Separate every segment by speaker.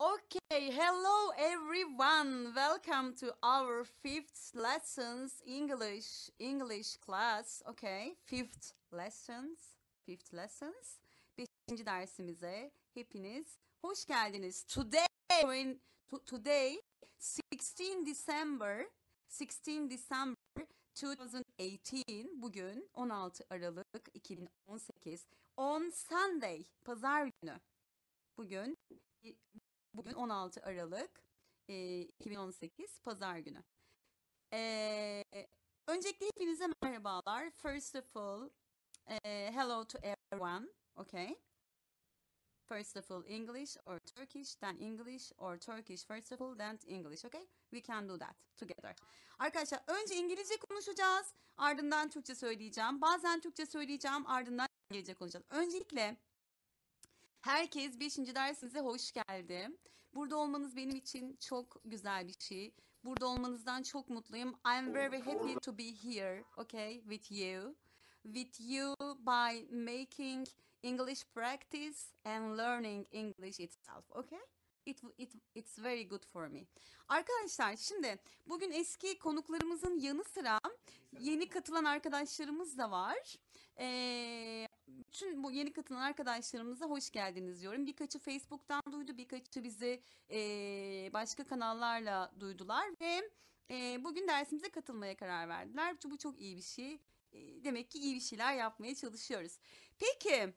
Speaker 1: Okay, hello everyone. Welcome to our fifth lessons English English class. Okay, fifth lessons. Fifth lessons. Beşinci dersimize hepiniz hoş geldiniz. Today, today 16 December, 16 December 2018 bugün 16 Aralık 2018 on Sunday pazar günü bugün Bugün 16 Aralık e, 2018 Pazar günü. E, öncelikle hepinize merhabalar. First of all, e, hello to everyone. Okay. First of all, English or Turkish, then English or Turkish first of all, then English. Okay? We can do that together. Arkadaşlar önce İngilizce konuşacağız, ardından Türkçe söyleyeceğim. Bazen Türkçe söyleyeceğim, ardından İngilizce konuşacağız. Öncelikle herkes 5. dersimize hoş geldin. Burada olmanız benim için çok güzel bir şey. Burada olmanızdan çok mutluyum. I'm very happy to be here, okay, with you. With you by making English practice and learning English itself, okay? It, it, it's very good for me. Arkadaşlar şimdi bugün eski konuklarımızın yanı sıra yeni katılan arkadaşlarımız da var. Ee, bütün bu yeni katılan arkadaşlarımıza hoş geldiniz diyorum. Birkaçı Facebook'tan duydu, birkaçı bizi e, başka kanallarla duydular ve e, bugün dersimize katılmaya karar verdiler. Bu çok iyi bir şey. E, demek ki iyi bir şeyler yapmaya çalışıyoruz. Peki,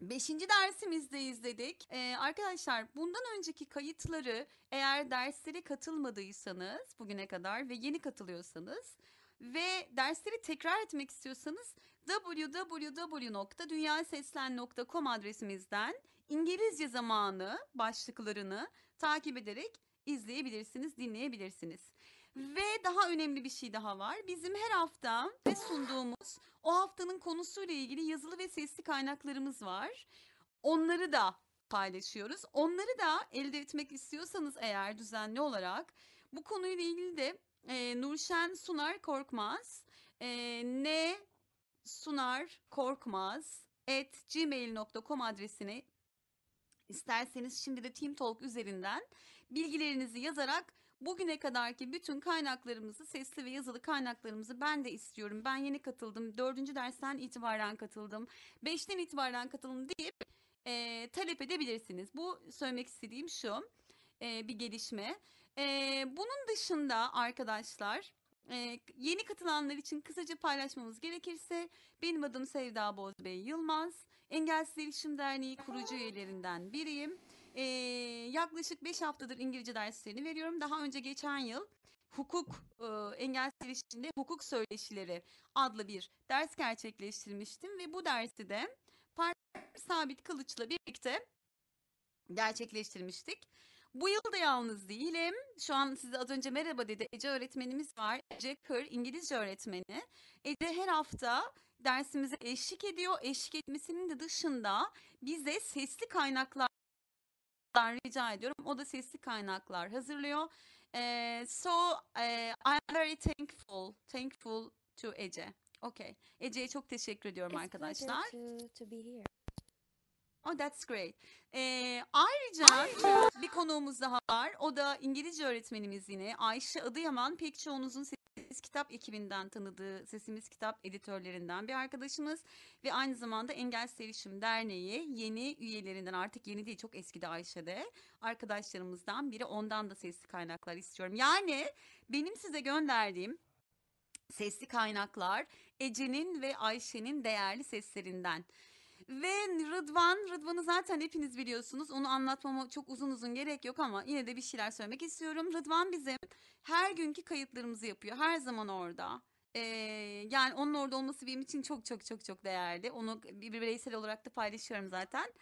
Speaker 1: Beşinci dersimizde izledik. Ee, arkadaşlar bundan önceki kayıtları eğer derslere katılmadıysanız bugüne kadar ve yeni katılıyorsanız ve dersleri tekrar etmek istiyorsanız www.dünyaseslen.com adresimizden İngilizce zamanı başlıklarını takip ederek izleyebilirsiniz, dinleyebilirsiniz. Ve daha önemli bir şey daha var. Bizim her hafta ve sunduğumuz o haftanın konusuyla ilgili yazılı ve sesli kaynaklarımız var. Onları da paylaşıyoruz. Onları da elde etmek istiyorsanız eğer düzenli olarak bu konuyla ilgili de e, Nurşen Sunar Korkmaz e, ne sunarkorkmaz at gmail.com adresini isterseniz şimdi de Team Talk üzerinden bilgilerinizi yazarak bugüne kadarki bütün kaynaklarımızı sesli ve yazılı kaynaklarımızı ben de istiyorum. Ben yeni katıldım. Dördüncü dersten itibaren katıldım. Beşten itibaren katıldım deyip e, talep edebilirsiniz. Bu söylemek istediğim şu e, bir gelişme. E, bunun dışında arkadaşlar ee, yeni katılanlar için kısaca paylaşmamız gerekirse benim adım Sevda Bozbey Yılmaz. Engelsiz İlişim Derneği kurucu üyelerinden biriyim. Ee, yaklaşık 5 haftadır İngilizce derslerini veriyorum. Daha önce geçen yıl hukuk e, engelsiz ilişkinde hukuk söyleşileri adlı bir ders gerçekleştirmiştim ve bu dersi de Parti Sabit Kılıç'la birlikte gerçekleştirmiştik. Bu yıl da yalnız değilim. Şu an size az önce merhaba dedi Ece öğretmenimiz var. Ece Kır İngilizce öğretmeni. Ece her hafta dersimize eşlik ediyor. Eşlik etmesinin de dışında bize sesli kaynaklar rica ediyorum. O da sesli kaynaklar hazırlıyor. so I'm very thankful, thankful to Ece. Okay. Ece'ye çok teşekkür ediyorum It's arkadaşlar.
Speaker 2: To, to be here.
Speaker 1: Oh that's great. Ee, ayrıca, ayrıca bir konuğumuz daha var. O da İngilizce öğretmenimiz yine Ayşe Adıyaman. Pek çoğunuzun Sesimiz Kitap ekibinden tanıdığı Sesimiz Kitap editörlerinden bir arkadaşımız ve aynı zamanda Engel Serişim Derneği yeni üyelerinden artık yeni değil çok eski eskide Ayşe'de arkadaşlarımızdan biri ondan da sesli kaynaklar istiyorum. Yani benim size gönderdiğim sesli kaynaklar Ece'nin ve Ayşe'nin değerli seslerinden. Ve Rıdvan, Rıdvan'ı zaten hepiniz biliyorsunuz. Onu anlatmama çok uzun uzun gerek yok ama yine de bir şeyler söylemek istiyorum. Rıdvan bize her günkü kayıtlarımızı yapıyor. Her zaman orada. Ee, yani onun orada olması benim için çok çok çok çok değerli. Onu bir bireysel olarak da paylaşıyorum zaten.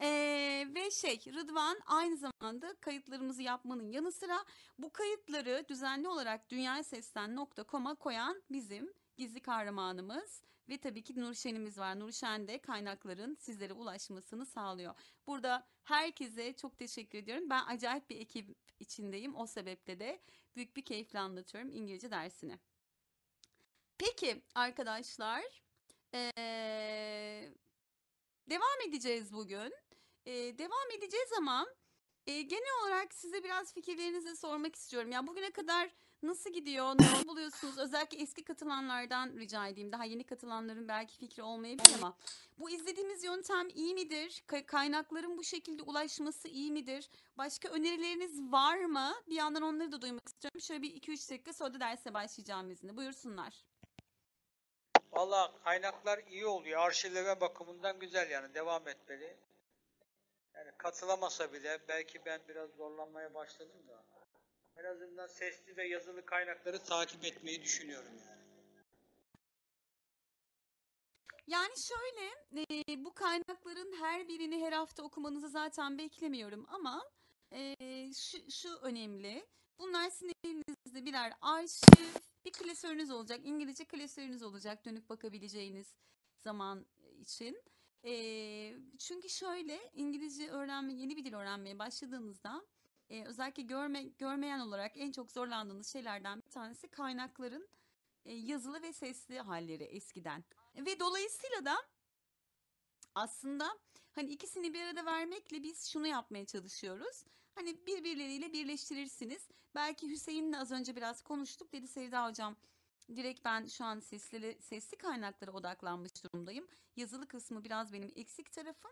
Speaker 1: Ee, ve şey Rıdvan aynı zamanda kayıtlarımızı yapmanın yanı sıra bu kayıtları düzenli olarak dünyaseslen.com'a koyan bizim gizli kahramanımız ve tabii ki Nurşen'imiz var. Nurşen de kaynakların sizlere ulaşmasını sağlıyor. Burada herkese çok teşekkür ediyorum. Ben acayip bir ekip içindeyim. O sebeple de büyük bir keyifle anlatıyorum İngilizce dersini. Peki arkadaşlar ee, devam edeceğiz bugün. Ee, devam edeceğiz ama e, genel olarak size biraz fikirlerinizi sormak istiyorum. Yani bugüne kadar Nasıl gidiyor? Ne buluyorsunuz? Özellikle eski katılanlardan rica edeyim. Daha yeni katılanların belki fikri olmayabilir ama bu izlediğimiz yöntem iyi midir? Kaynakların bu şekilde ulaşması iyi midir? Başka önerileriniz var mı? Bir yandan onları da duymak istiyorum. Şöyle bir 2-3 dakika sonra da derse başlayacağım izinle. Buyursunlar.
Speaker 3: Valla kaynaklar iyi oluyor. Arşivleme bakımından güzel yani devam etmeli. Yani katılamasa bile belki ben biraz zorlanmaya başladım da. En azından sesli ve yazılı kaynakları takip etmeyi düşünüyorum yani.
Speaker 1: Yani şöyle e, bu kaynakların her birini her hafta okumanızı zaten beklemiyorum ama e, şu, şu önemli. Bunlar sizin elinizde birer arşiv, bir klasörünüz olacak. İngilizce klasörünüz olacak dönüp bakabileceğiniz zaman için. E, çünkü şöyle İngilizce öğrenme, yeni bir dil öğrenmeye başladığınızda e, özellikle görme, görmeyen olarak en çok zorlandığınız şeylerden bir tanesi kaynakların e, yazılı ve sesli halleri eskiden. Ve dolayısıyla da aslında hani ikisini bir arada vermekle biz şunu yapmaya çalışıyoruz. Hani birbirleriyle birleştirirsiniz. Belki Hüseyin'le az önce biraz konuştuk dedi Sevda hocam. Direkt ben şu an sesli, sesli kaynaklara odaklanmış durumdayım. Yazılı kısmı biraz benim eksik tarafım.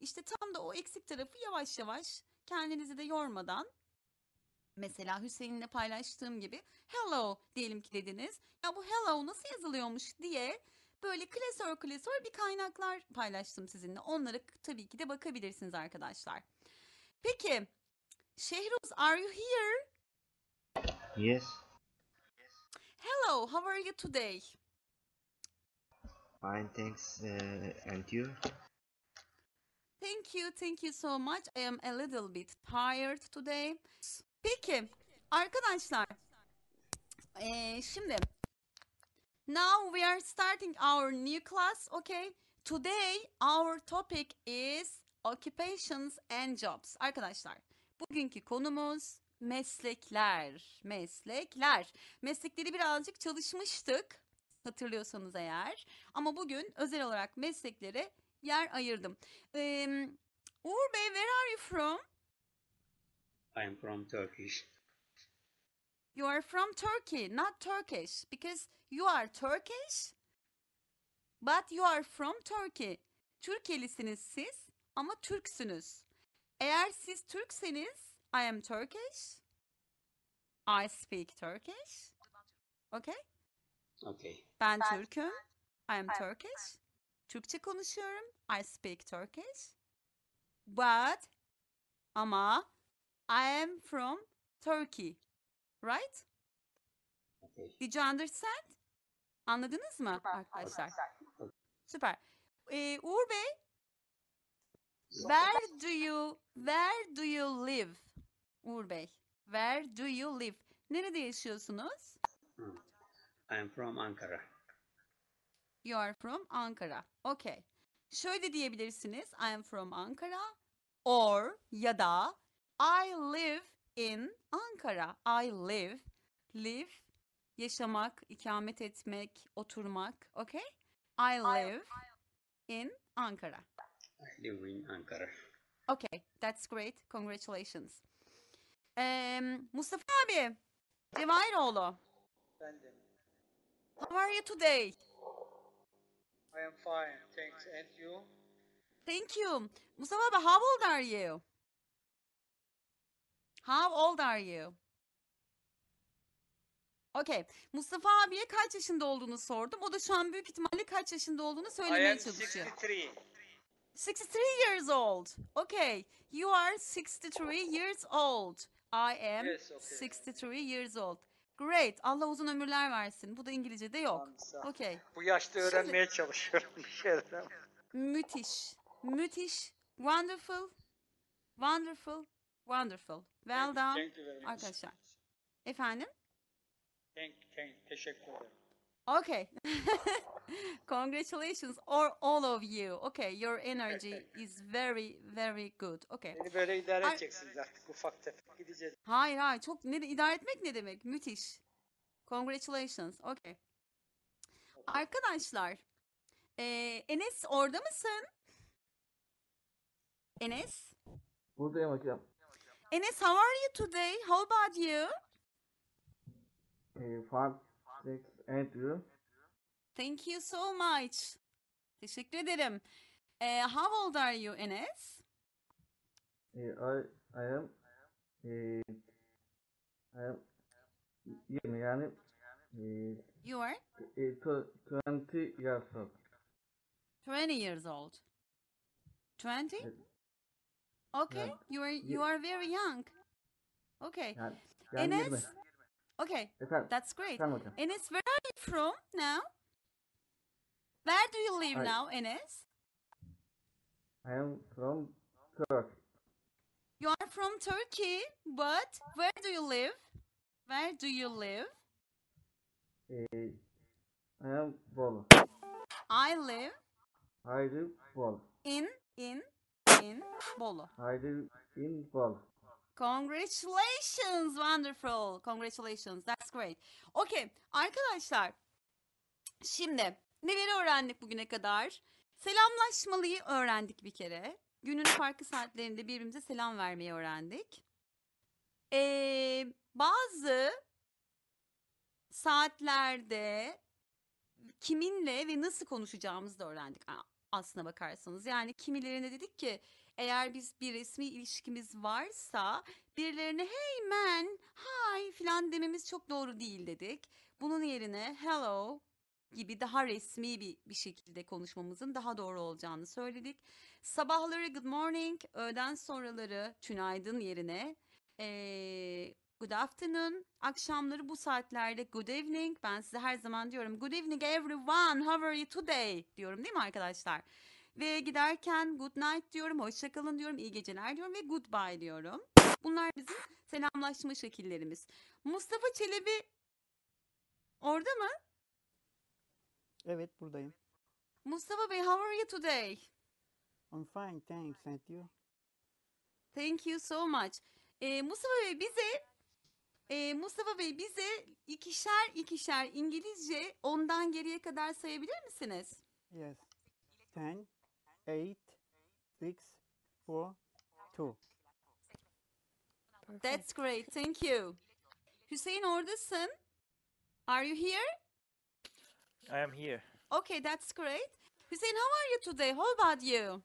Speaker 1: İşte tam da o eksik tarafı yavaş yavaş kendinizi de yormadan mesela Hüseyin'le paylaştığım gibi hello diyelim ki dediniz. Ya bu hello nasıl yazılıyormuş diye böyle klasör klasör bir kaynaklar paylaştım sizinle. Onlara tabii ki de bakabilirsiniz arkadaşlar. Peki Şehruz are you here? Yes. Hello, how are you today?
Speaker 4: Fine, thanks. Uh, and you?
Speaker 1: Thank you, thank you so much. I am a little bit tired today. Peki arkadaşlar ee, şimdi now we are starting our new class okay today our topic is occupations and jobs arkadaşlar bugünkü konumuz meslekler meslekler meslekleri birazcık çalışmıştık hatırlıyorsanız eğer ama bugün özel olarak meslekleri yer ayırdım. Ee, Uğur Bey, where are you from?
Speaker 5: I'm from Turkish.
Speaker 1: You are from Turkey, not Turkish, because you are Turkish, but you are from Turkey. Türkyelisiniz siz ama Türksünüz. Eğer siz Türkseniz, I am Turkish. I speak Turkish. Okay? Okay. Ben, ben Türk'üm. I am Turkish. Türkçe konuşuyorum. I speak Turkish. But ama I am from Turkey. Right? Did you understand? Anladınız mı Süper. arkadaşlar? Süper. Süper. Ee, Uğur Bey, where do you where do you live? Uğur Bey, where do you live? Nerede yaşıyorsunuz? Hmm.
Speaker 5: I am from Ankara.
Speaker 1: You are from Ankara. Okay. Şöyle diyebilirsiniz. I am from Ankara. Or ya da I live in Ankara. I live. Live. Yaşamak, ikamet etmek, oturmak. Okay? I live in Ankara.
Speaker 4: I live in Ankara.
Speaker 1: Okay. That's great. Congratulations. Ee, Mustafa abi. Cevairoğlu. Ben de. How are you today?
Speaker 3: I am fine, thanks. And you?
Speaker 1: Thank you. Mustafa abi how old are you? How old are you? Okay. Mustafa abiye kaç yaşında olduğunu sordum. O da şu an büyük ihtimalle kaç yaşında olduğunu I söylemeye am çalışıyor. 63. 63 years old. Okay. You are 63 years old. I am Yes, okay. 63 years old. Great. Allah uzun ömürler versin. Bu da İngilizce'de yok.
Speaker 3: Okey. Bu yaşta öğrenmeye Şimdi... çalışıyorum bir şeyler.
Speaker 1: Müthiş. Müthiş. Wonderful. Wonderful. Wonderful. Well thank done. Arkadaşlar. Efendim?
Speaker 3: Thank, thank, teşekkür ederim.
Speaker 1: Okay. Congratulations or all of you. Okay, your energy is very very good. Okay. Beni
Speaker 3: böyle idare Ay- edeceksiniz artık ufak tefek gideceğiz.
Speaker 1: Hayır hayır çok ne, idare etmek ne demek? Müthiş. Congratulations. Okay. Arkadaşlar. E, Enes orada mısın? Enes?
Speaker 3: Buradayım hocam.
Speaker 1: Enes how are you today? How about you?
Speaker 4: Ee, fark, direkt Andrew.
Speaker 1: Thank you so much. Teşekkür ederim. Uh, how old are you, Enes?
Speaker 4: Uh, I, I am, uh, I am 20 yani uh, You are? Uh, 20 years old.
Speaker 1: 20 years old. 20? Okay, yeah. you are you are very young. Okay. Yani, yani Enes, 20. Okay, Efendim? that's great. Efendim Enes, where are you from now? Where do you live I- now, Enes?
Speaker 4: I am from Turkey.
Speaker 1: You are from Turkey, but where do you live? Where do you live?
Speaker 4: Eh, I am Bolu.
Speaker 1: I live
Speaker 4: I live Bolu. in
Speaker 1: in in Bolu.
Speaker 4: I live in Bolu.
Speaker 1: Congratulations, wonderful. Congratulations, that's great. Okay, arkadaşlar. Şimdi neleri öğrendik bugüne kadar? Selamlaşmalıyı öğrendik bir kere. Günün farklı saatlerinde birbirimize selam vermeyi öğrendik. Ee, bazı saatlerde kiminle ve nasıl konuşacağımızı da öğrendik aslına bakarsanız. Yani kimilerine dedik ki eğer biz bir resmi ilişkimiz varsa birilerine hey man, hi filan dememiz çok doğru değil dedik. Bunun yerine hello gibi daha resmi bir, bir şekilde konuşmamızın daha doğru olacağını söyledik. Sabahları good morning, öğleden sonraları tünaydın yerine ee, good afternoon, akşamları bu saatlerde good evening. Ben size her zaman diyorum good evening everyone, how are you today diyorum değil mi arkadaşlar? Ve giderken good night diyorum, hoşçakalın diyorum, iyi geceler diyorum ve goodbye diyorum. Bunlar bizim selamlaşma şekillerimiz. Mustafa Çelebi orada mı?
Speaker 4: Evet buradayım.
Speaker 1: Mustafa Bey, how are you today?
Speaker 4: I'm fine, thanks. And you?
Speaker 1: Thank you so much. Ee, Mustafa Bey bize e, Mustafa Bey bize ikişer ikişer İngilizce ondan geriye kadar sayabilir misiniz?
Speaker 4: Yes. Ten, eight, six, four, two.
Speaker 1: Perfect. That's great. Thank you. Hussein oradasın. Are you here? I am here. Okay, that's great. Hussein. how are you today? How about you?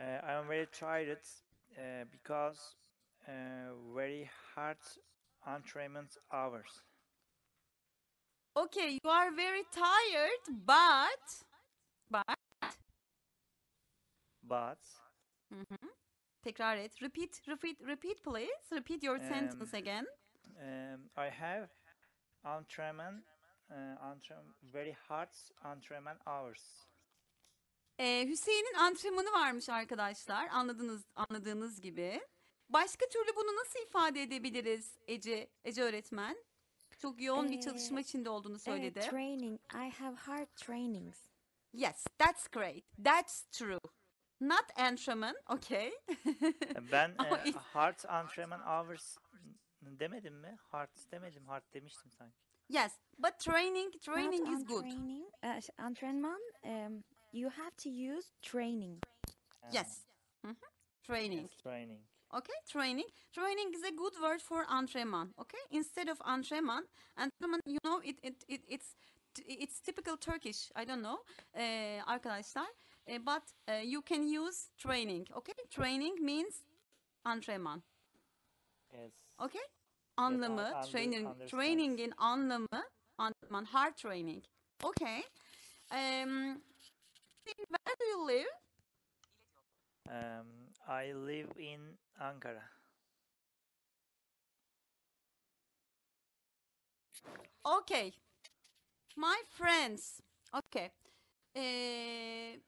Speaker 5: Uh, I am very tired uh, because uh, very hard entrainment hours.
Speaker 1: Okay, you are very tired, but
Speaker 5: but
Speaker 3: Hı hı.
Speaker 1: Tekrar et. Repeat, repeat, repeat please. Repeat your Em, sentence again.
Speaker 5: um, I have untrained, uh, untrained, very hard untrained hours.
Speaker 1: Ee, Hüseyin'in antrenmanı varmış arkadaşlar. Anladınız, anladığınız gibi. Başka türlü bunu nasıl ifade edebiliriz Ece, Ece öğretmen?
Speaker 2: Çok yoğun bir e, çalışma içinde olduğunu söyledi söyledi. training. I have hard trainings.
Speaker 1: Yes, that's great. That's true. Not Antrimon, okay. E,
Speaker 5: ben Ama e, Heart Antrenman Hours demedim mi? Heart demedim. Heart demiştim sanki.
Speaker 2: Yes, but training, training is good. Training, uh, sh- um, you have to use training. Yes. Mhm. Training. yes,
Speaker 5: Training.
Speaker 1: Okay, training. Training is a good word for antrenman. Okay, instead of antrenman, antrenman you know it it, it it's it's typical Turkish. I don't know. Ee, arkadaşlar Eh, but eh, you can use training. Okay, training means antrenman. Yes. Okay? Anlamı, yes, under, training, understand. training'in anlamı, antrenman, hard training. Okay. Um, where do you live?
Speaker 5: Um, I live in Ankara.
Speaker 1: Okay. My friends. Okay. Uh,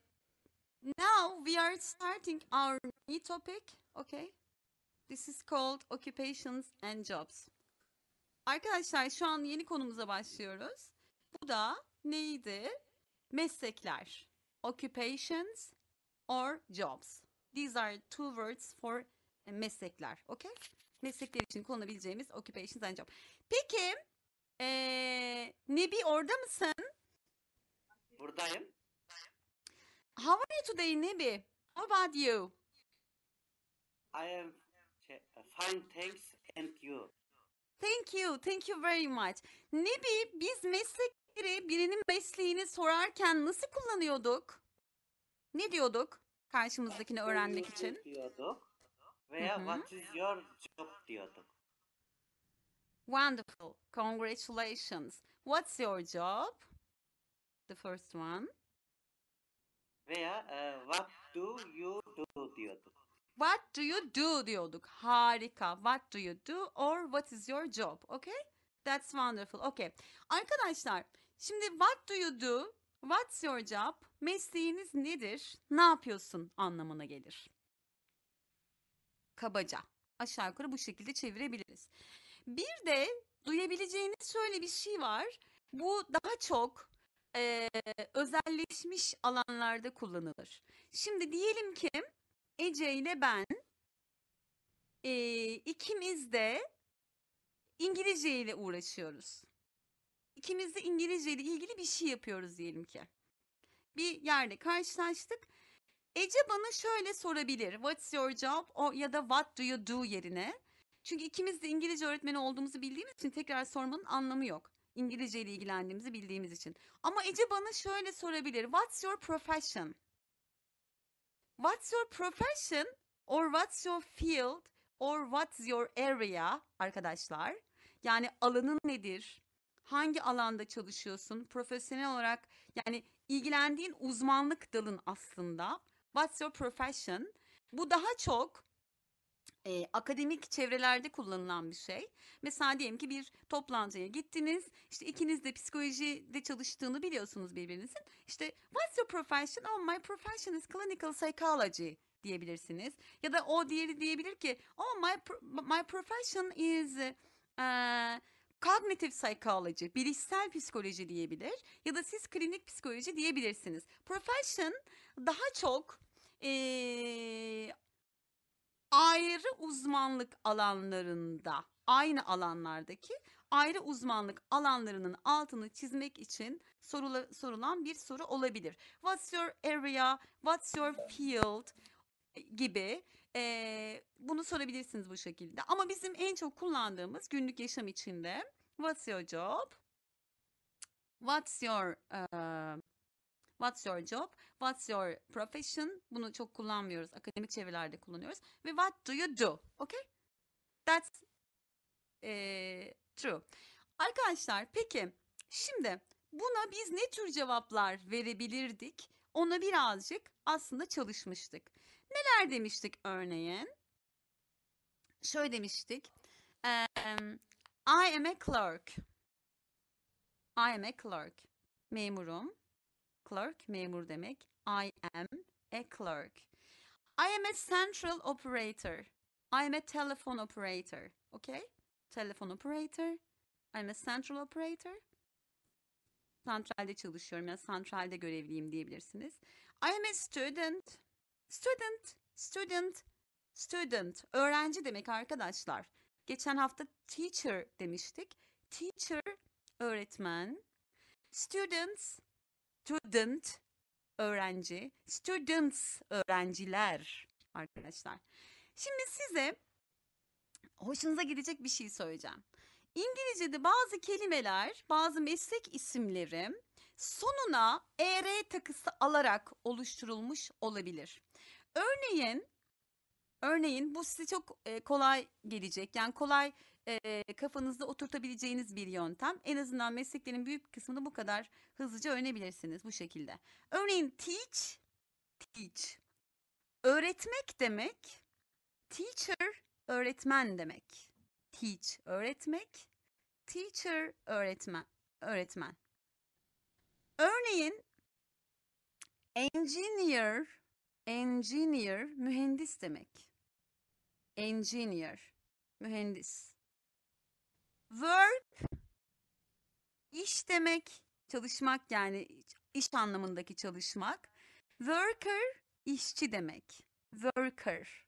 Speaker 1: Now we are starting our new topic. Okay. This is called occupations and jobs. Arkadaşlar şu an yeni konumuza başlıyoruz. Bu da neydi? Meslekler. Occupations or jobs. These are two words for meslekler. Okay? Meslekler için kullanabileceğimiz occupations and jobs. Peki ee, Nebi orada mısın? Buradayım. How are you today, Nibi? How about you?
Speaker 4: I am uh, fine, thanks, and you.
Speaker 1: Thank you, thank you very much. Nibi, biz meslekleri birinin mesleğini sorarken nasıl kullanıyorduk? Ne diyorduk karşımızdakini öğrenmek için?
Speaker 5: Diyorduk veya Hı -hı. what is your job diyorduk.
Speaker 1: Wonderful. Congratulations. What's your job? The first one
Speaker 5: veya e, what do you do diyorduk.
Speaker 1: What do you do diyorduk. Harika. What do you do or what is your job? Okay? That's wonderful. Okay. Arkadaşlar şimdi what do you do? What's your job? Mesleğiniz nedir? Ne yapıyorsun anlamına gelir. Kabaca. Aşağı yukarı bu şekilde çevirebiliriz. Bir de duyabileceğiniz şöyle bir şey var. Bu daha çok e, özelleşmiş alanlarda kullanılır. Şimdi diyelim ki Ece ile ben e, ikimiz de İngilizce ile uğraşıyoruz. İkimiz de İngilizce ile ilgili bir şey yapıyoruz diyelim ki. Bir yerde karşılaştık. Ece bana şöyle sorabilir. What's your job? O ya da what do you do yerine. Çünkü ikimiz de İngilizce öğretmeni olduğumuzu bildiğimiz için tekrar sormanın anlamı yok. İngilizce ile ilgilendiğimizi bildiğimiz için. Ama Ece bana şöyle sorabilir. What's your profession? What's your profession or what's your field or what's your area arkadaşlar? Yani alanın nedir? Hangi alanda çalışıyorsun? Profesyonel olarak yani ilgilendiğin uzmanlık dalın aslında. What's your profession? Bu daha çok e, akademik çevrelerde kullanılan bir şey. Mesela diyelim ki bir toplantıya gittiniz. İşte ikiniz de psikolojide çalıştığını biliyorsunuz birbirinizin. İşte what's your profession? Oh my profession is clinical psychology diyebilirsiniz. Ya da o diğeri diyebilir ki oh my my profession is uh, Cognitive psychology, bilişsel psikoloji diyebilir ya da siz klinik psikoloji diyebilirsiniz. Profession daha çok e, ayrı uzmanlık alanlarında aynı alanlardaki ayrı uzmanlık alanlarının altını çizmek için sorula, sorulan bir soru olabilir. What's your area? What's your field? gibi e, bunu sorabilirsiniz bu şekilde. Ama bizim en çok kullandığımız günlük yaşam içinde what's your job? What's your uh, What's your job? What's your profession? Bunu çok kullanmıyoruz. Akademik çevirilerde kullanıyoruz. Ve what do you do? Okay? That's e, true. Arkadaşlar peki şimdi buna biz ne tür cevaplar verebilirdik? Ona birazcık aslında çalışmıştık. Neler demiştik örneğin? Şöyle demiştik. Um, I am a clerk. I am a clerk. Memurum. Clerk memur demek. I am a clerk. I am a central operator. I am a telephone operator. Okay? Telephone operator. I am a central operator. Santralde çalışıyorum ya yani santralde görevliyim diyebilirsiniz. I am a student. Student, student, student. Öğrenci demek arkadaşlar. Geçen hafta teacher demiştik. Teacher öğretmen. Students student öğrenci, students öğrenciler arkadaşlar. Şimdi size hoşunuza gidecek bir şey söyleyeceğim. İngilizce'de bazı kelimeler, bazı meslek isimleri sonuna er takısı alarak oluşturulmuş olabilir. Örneğin örneğin bu size çok e, kolay gelecek. Yani kolay e, kafanızda oturtabileceğiniz bir yöntem. En azından mesleklerin büyük kısmını bu kadar hızlıca öğrenebilirsiniz bu şekilde. Örneğin teach, teach. Öğretmek demek, teacher öğretmen demek. Teach öğretmek, teacher öğretmen, öğretmen. Örneğin engineer, engineer mühendis demek. Engineer mühendis. Work iş demek, çalışmak yani iş anlamındaki çalışmak. Worker işçi demek. Worker.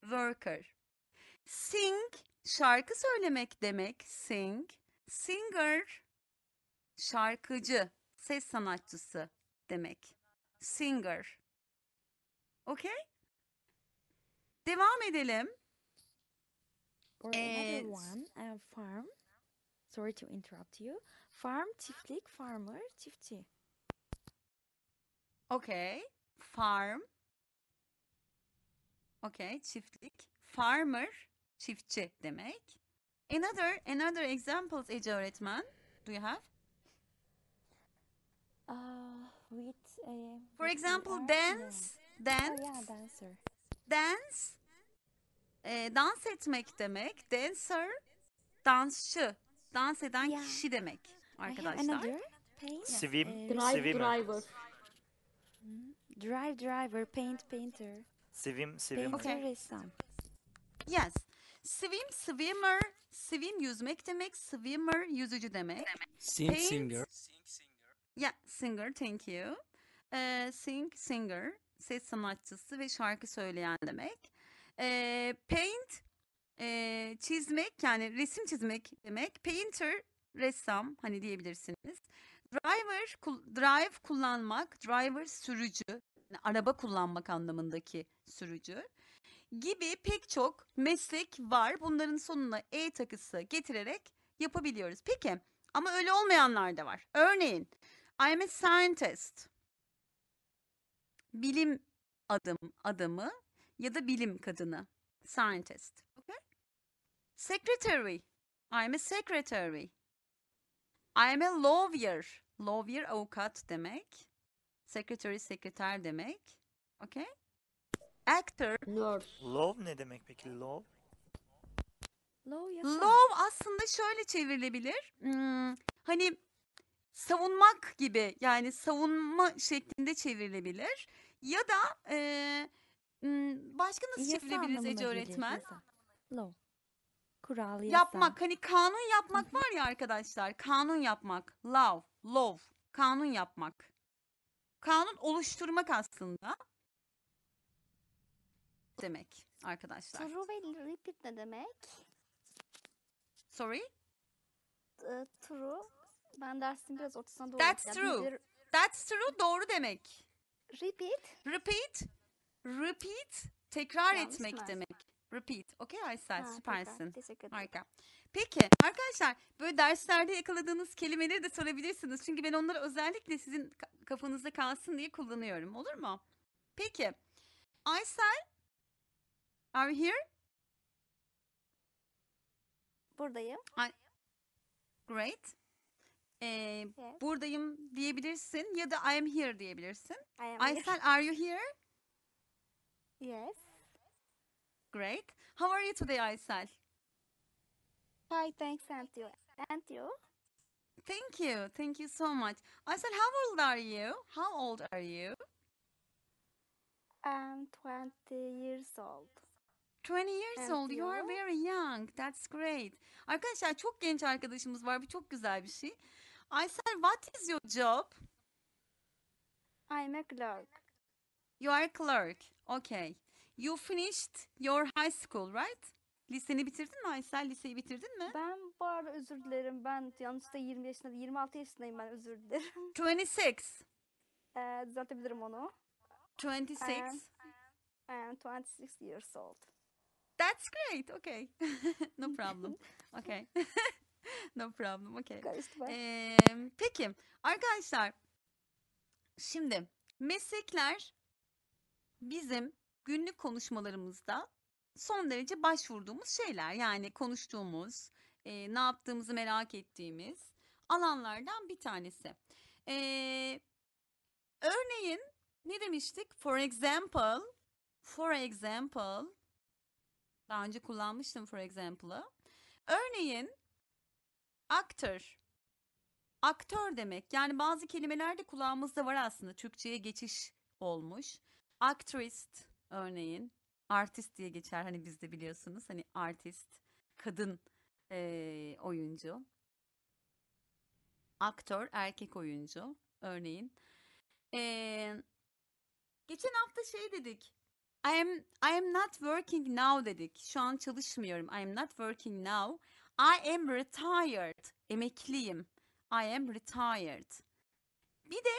Speaker 1: Worker. Sing şarkı söylemek demek. Sing. Singer şarkıcı, ses sanatçısı demek. Singer. Okay? Devam
Speaker 2: edelim. or another one farm sorry to interrupt you farm çiftlik farmer çiftçi okay farm okay çiftlik
Speaker 1: farmer çiftçi demek another another examples Ece öğretmen do you have uh, with uh, for with example dance dance oh, yeah dancer dance E, dans etmek demek dancer, dansçı, dans
Speaker 2: eden Yeah. kişi demek arkadaşlar. Another paint.
Speaker 5: Swim, swimmer. driver.
Speaker 2: Hmm. Drive driver, paint painter,
Speaker 5: Swim, swimmer. painter
Speaker 2: Yes. Swim, swimmer, swim yüzmek demek, swimmer
Speaker 1: yüzücü demek. Sing Paint. singer. Yeah, singer, thank you. Ee, sing, singer, ses sanatçısı ve şarkı söyleyen demek. E, paint e, çizmek yani resim çizmek demek. Painter ressam hani diyebilirsiniz. Driver drive kullanmak, driver sürücü, yani araba kullanmak anlamındaki sürücü gibi pek çok meslek var. Bunların sonuna e takısı getirerek yapabiliyoruz. Peki ama öyle olmayanlar da var. Örneğin I'm a scientist. Bilim adım adımı ya da bilim kadını. Scientist. Okay. Secretary. I'm a secretary. I'm a lawyer. Lawyer avukat demek. Secretary sekreter demek.
Speaker 5: Okay. Actor. Nurse. Love ne demek peki? Love.
Speaker 1: Love, aslında şöyle çevrilebilir. Hmm, hani savunmak gibi yani savunma şeklinde çevrilebilir. Ya da e, başka nasıl Yasa çevirebiliriz Ece öğretmen?
Speaker 2: Law. Kural, yasa. Yapmak
Speaker 1: hani kanun yapmak var ya arkadaşlar. Kanun yapmak. Love, love. Kanun yapmak. Kanun oluşturmak aslında. Demek arkadaşlar.
Speaker 6: True ve repeat ne demek? Sorry? Ee, true. Ben dersin biraz ortasına doğru. That's true.
Speaker 1: That's true doğru demek. Repeat. Repeat Repeat tekrar Yanlış etmek mı? demek. Repeat. Okey Aysel Ha, süpersin. Tekrar. Teşekkür ederim. Harika. Peki arkadaşlar böyle derslerde yakaladığınız kelimeleri de sorabilirsiniz. Çünkü ben onları özellikle sizin kafanızda kalsın diye kullanıyorum. Olur mu? Peki. Aysel are you here? Buradayım. Great. Ee, Yes. buradayım diyebilirsin ya da I am here diyebilirsin.
Speaker 2: I am here. Aysel are
Speaker 6: you
Speaker 1: here? Yes. Great. How are you today, Aysel? Hi, thanks, and you. And you? Thank you. Thank you so much. Aysel, how old are you? How old are you? I'm 20 years old. 20 years old. You are very young. That's great. Arkadaşlar çok genç arkadaşımız var. Bu çok güzel bir şey. Aysel, what is your job? I'm a clerk. You are a clerk. Okay. You finished your high school, right? Liseni bitirdin mi Aysel? Liseyi bitirdin mi? Ben bu arada özür dilerim. Ben
Speaker 6: yanlışlıkla 20 yaşında, 26 yaşındayım ben özür dilerim. 26. Ee, düzeltebilirim onu. 26. I am, I am 26 years old.
Speaker 1: That's great. Okay. no problem. Okay. no problem. Okay. Ee, peki arkadaşlar şimdi meslekler bizim günlük konuşmalarımızda son derece başvurduğumuz şeyler. Yani konuştuğumuz, e, ne yaptığımızı merak ettiğimiz alanlardan bir tanesi. E, örneğin ne demiştik? For example, for example, daha önce kullanmıştım for example'ı. Örneğin actor, aktör demek. Yani bazı kelimeler de kulağımızda var aslında Türkçe'ye geçiş olmuş. Actress örneğin artist diye geçer hani biz de biliyorsunuz hani artist kadın e, oyuncu aktör erkek oyuncu örneğin e, geçen hafta şey dedik I am I am not working now dedik şu an çalışmıyorum I am not working now I am retired emekliyim I am retired bir de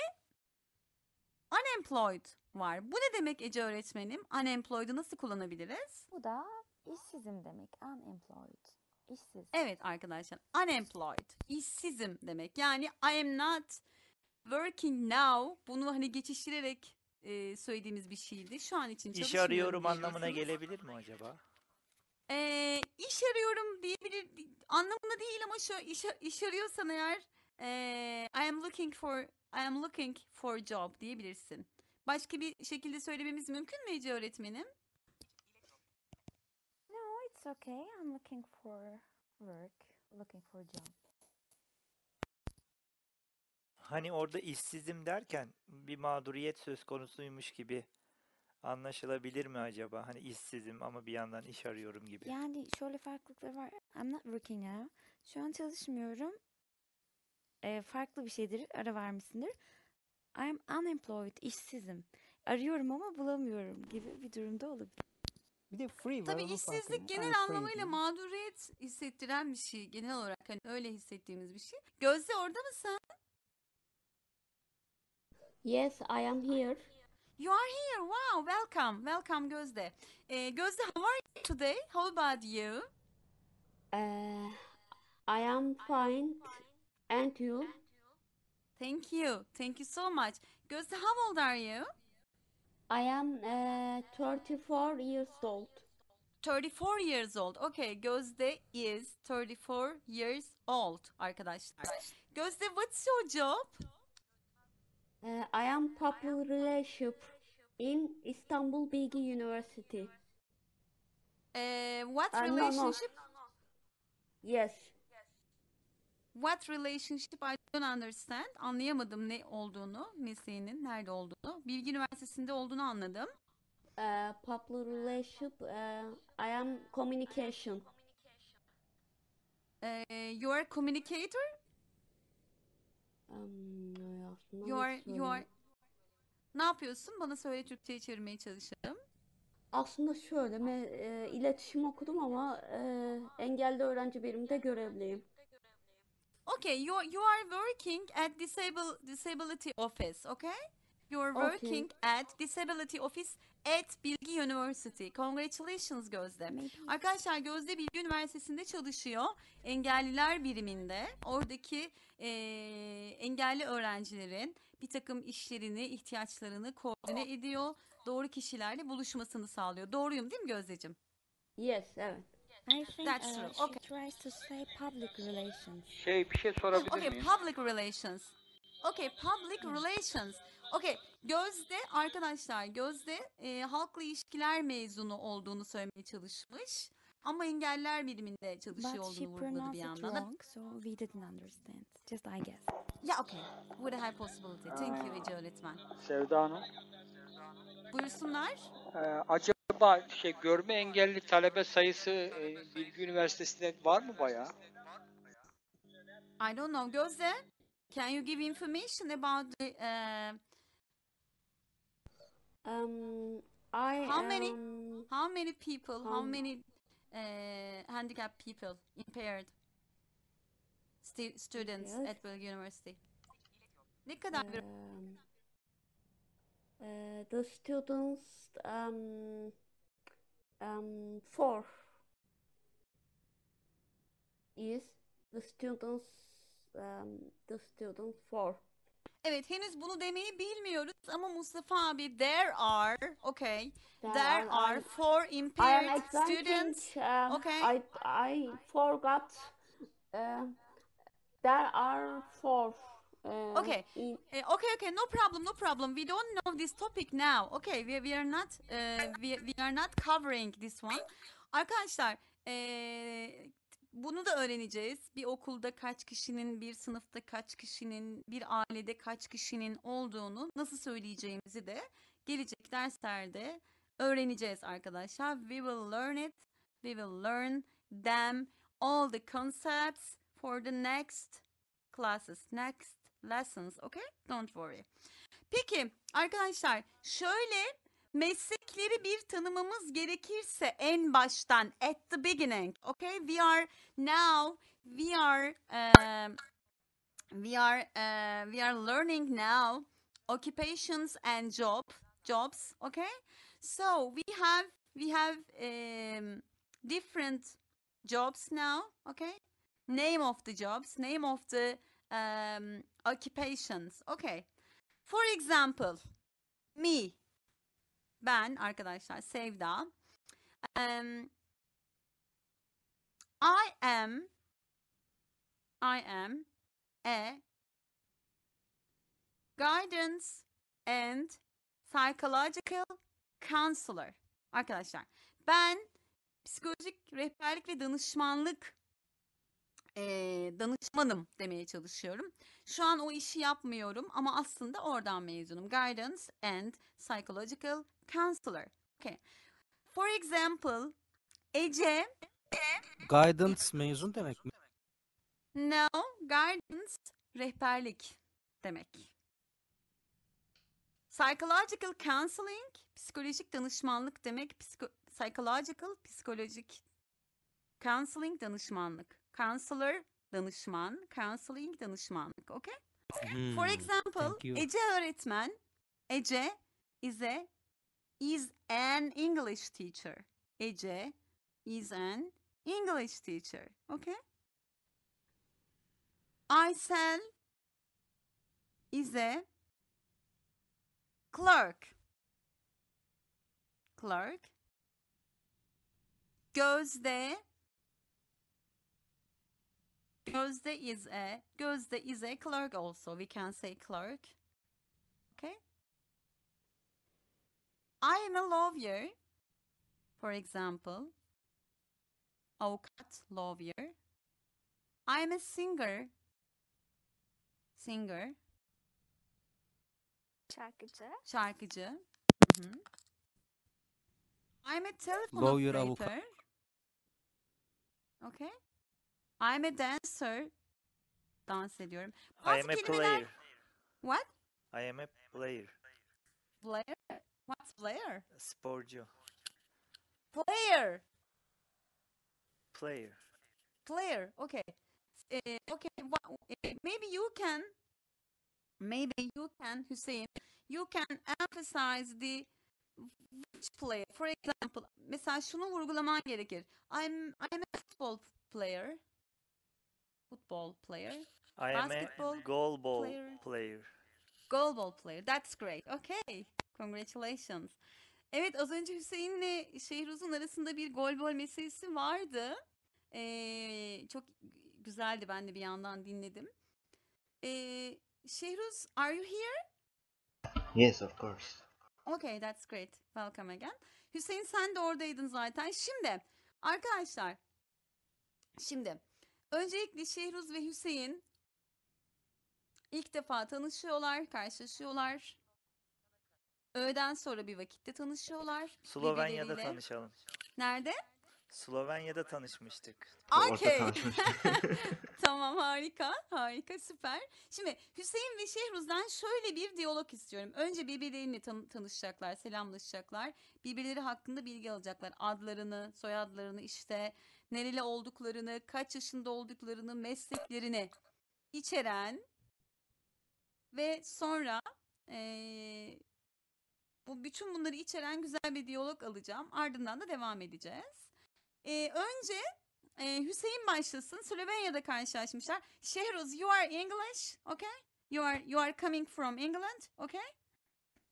Speaker 1: unemployed var. Bu ne demek Ece öğretmenim? Unemployed'ı nasıl kullanabiliriz? Bu da işsizim demek. Unemployed. İşsiz. Evet arkadaşlar. Unemployed. İşsizim demek. Yani I am not working now. Bunu hani geçiştirerek e, söylediğimiz bir şeydi. Şu an için İş arıyorum anlamına
Speaker 5: gelebilir mi acaba?
Speaker 1: E, iş arıyorum diyebilir anlamında değil ama şu iş, iş arıyorsan eğer e, I am looking for I am looking for job diyebilirsin. Başka bir şekilde söylememiz mümkün mü Ece öğretmenim?
Speaker 2: No, it's okay. I'm looking for work, looking for a job.
Speaker 5: Hani orada işsizim derken bir mağduriyet söz konusuymuş gibi anlaşılabilir mi acaba? Hani işsizim ama bir yandan iş arıyorum gibi.
Speaker 2: Yani şöyle farklılıklar var. I'm not working now. Şu an çalışmıyorum. E, farklı bir şeydir. Ara vermişsindir. I am unemployed, işsizim. Arıyorum ama bulamıyorum gibi bir durumda olabilir. Bir de free var. Tabii işsizlik genel anlamıyla
Speaker 1: diyor. mağduriyet hissettiren bir şey. Genel olarak hani öyle hissettiğimiz bir şey. Gözde orada mısın? Yes, I am here. You are here. Wow, welcome. Welcome Gözde. Ee, Gözde, how are you today? How about you? Uh, I am fine. And you? Thank you. Thank you so much. Gözde, how old are you?
Speaker 6: I am e, uh, 34 years old.
Speaker 1: 34 years old. Okay, Gözde is 34 years old arkadaşlar. Gözde, what's your job? Uh, I am public
Speaker 6: relationship in Istanbul Bilgi University.
Speaker 1: Uh, e, what I relationship? Yes. What relationship I don't understand. Anlayamadım ne olduğunu, mesleğinin nerede olduğunu. Bilgi Üniversitesi'nde olduğunu anladım.
Speaker 6: Uh, public relationship, uh, I am communication. Uh, you are communicator? Um, no,
Speaker 1: Ne yapıyorsun? Bana söyle Türkçe'ye çevirmeye çalışalım. Aslında şöyle, me, e, iletişim okudum ama e, engelli
Speaker 6: öğrenci birimde görevliyim.
Speaker 1: Okay, you you are working at disable disability office, okay? You are working at disability office at Bilgi University. Congratulations Gözde. Arkadaşlar Gözde Bilgi Üniversitesi'nde çalışıyor. Engelliler biriminde. Oradaki e, engelli öğrencilerin bir takım işlerini, ihtiyaçlarını koordine ediyor. Doğru kişilerle buluşmasını sağlıyor. Doğruyum değil mi Gözdecim?
Speaker 2: Yes, evet. That's uh, true. she Okay. tries to say public relations. Şey bir
Speaker 3: şey sorabilir miyim? Okay,
Speaker 1: public relations. Okay, public relations. Okay, Gözde arkadaşlar, Gözde e, halkla ilişkiler mezunu olduğunu söylemeye çalışmış. Ama engeller biriminde çalışıyor But she olduğunu vurguladı bir pronounced it yandan wrong,
Speaker 2: so we didn't understand. Just I guess.
Speaker 1: Yeah, okay. What a high possibility. Thank you Ece öğretmen.
Speaker 2: Sevda
Speaker 3: Hanım. Buyursunlar. Ee, acaba acaba şey görme engelli talebe sayısı e, Bilgi Üniversitesi'nde var mı bayağı?
Speaker 1: I don't know. Gözde, can you give information about the uh, Um, I how many am, how many people how many uh, handicapped people impaired stu students yes. at Bilgi University? Ne kadar um,
Speaker 6: uh, the students um um, four is the students um, the students four.
Speaker 1: Evet henüz bunu demeyi bilmiyoruz ama Mustafa abi there are okay there, there are, are four impaired students um, okay I I forgot uh, there are four Uh, okay. Uh, okay, okay, no problem, no problem. We don't know this topic now. Okay, we, we are not uh, we, we are not covering this one. Arkadaşlar, e, bunu da öğreneceğiz. Bir okulda kaç kişinin, bir sınıfta kaç kişinin, bir ailede kaç kişinin olduğunu nasıl söyleyeceğimizi de gelecek derslerde öğreneceğiz arkadaşlar. We will learn it. We will learn them all the concepts for the next classes. Next lessons. Okay? Don't worry. Peki arkadaşlar şöyle meslekleri bir tanımamız gerekirse en baştan at the beginning. Okay? We are now we are um, we are uh, we are learning now occupations and job jobs. Okay? So we have we have um, different jobs now. Okay? Name of the jobs, name of the um, occupations. Okay. For example, me. Ben arkadaşlar Sevda. Um, I am I am a guidance and psychological counselor. Arkadaşlar ben psikolojik rehberlik ve danışmanlık e, danışmanım demeye çalışıyorum. Şu an o işi yapmıyorum ama aslında oradan mezunum. Guidance and Psychological Counselor. Okay. For example, Ece
Speaker 3: Guidance mezun demek mi?
Speaker 1: No, guidance rehberlik demek. Psychological counseling psikolojik danışmanlık demek. Psiko psychological psikolojik counseling danışmanlık. Counselor danışman, counseling danışmanlık, okay?
Speaker 3: Hmm. For example, Ece
Speaker 1: öğretmen, Ece is a is an English teacher. Ece is an English teacher, okay? Aysel is a clerk. Clerk. Gözde Gözde is a, Gözde is a clerk also. We can say clerk. Okay. I am a lawyer. For example, avukat, lawyer. I am a singer. Singer. Şarkıcı. Şarkıcı. Hı mhm. -hı. I'm a telephone lawyer, operator. Avukat. Okay. I'm a dancer. Dans ediyorum.
Speaker 5: Bazı I am a player. What? I am a player.
Speaker 1: Player? What's player?
Speaker 5: Sporcu.
Speaker 1: Player. Player. Player. Okay. Uh, okay. Well, eh, maybe you can. Maybe you can, Hüseyin. You can emphasize the which player. For example, mesela şunu vurgulaman gerekir. I'm I'm a football player football player.
Speaker 5: I basketball am a goal player. player.
Speaker 1: Goal player. That's great. Okay. Congratulations. Evet az önce Hüseyin'le Şehruz'un arasında bir gol bol meselesi vardı. Ee, çok güzeldi ben de bir yandan dinledim. Ee, Şehruz, are you here?
Speaker 4: Yes, of course.
Speaker 1: Okay, that's great. Welcome again. Hüseyin sen de oradaydın zaten. Şimdi arkadaşlar, şimdi Öncelikle Şehruz ve Hüseyin ilk defa tanışıyorlar, karşılaşıyorlar. Öğleden sonra bir vakitte tanışıyorlar. Slovenya'da birbirleriyle. tanışalım. Nerede?
Speaker 5: Slovenya'da tanışmıştık. Okey.
Speaker 1: tamam harika. Harika süper. Şimdi Hüseyin ve Şehruz'dan şöyle bir diyalog istiyorum. Önce birbirleriyle tan- tanışacaklar, selamlaşacaklar. Birbirleri hakkında bilgi alacaklar. Adlarını, soyadlarını işte nereli olduklarını, kaç yaşında olduklarını, mesleklerini içeren ve sonra e, bu bütün bunları içeren güzel bir diyalog alacağım. Ardından da devam edeceğiz. E, önce e, Hüseyin başlasın. Slovenya'da karşılaşmışlar. Şehroz, you are English, okay? You are you are coming from England, okay?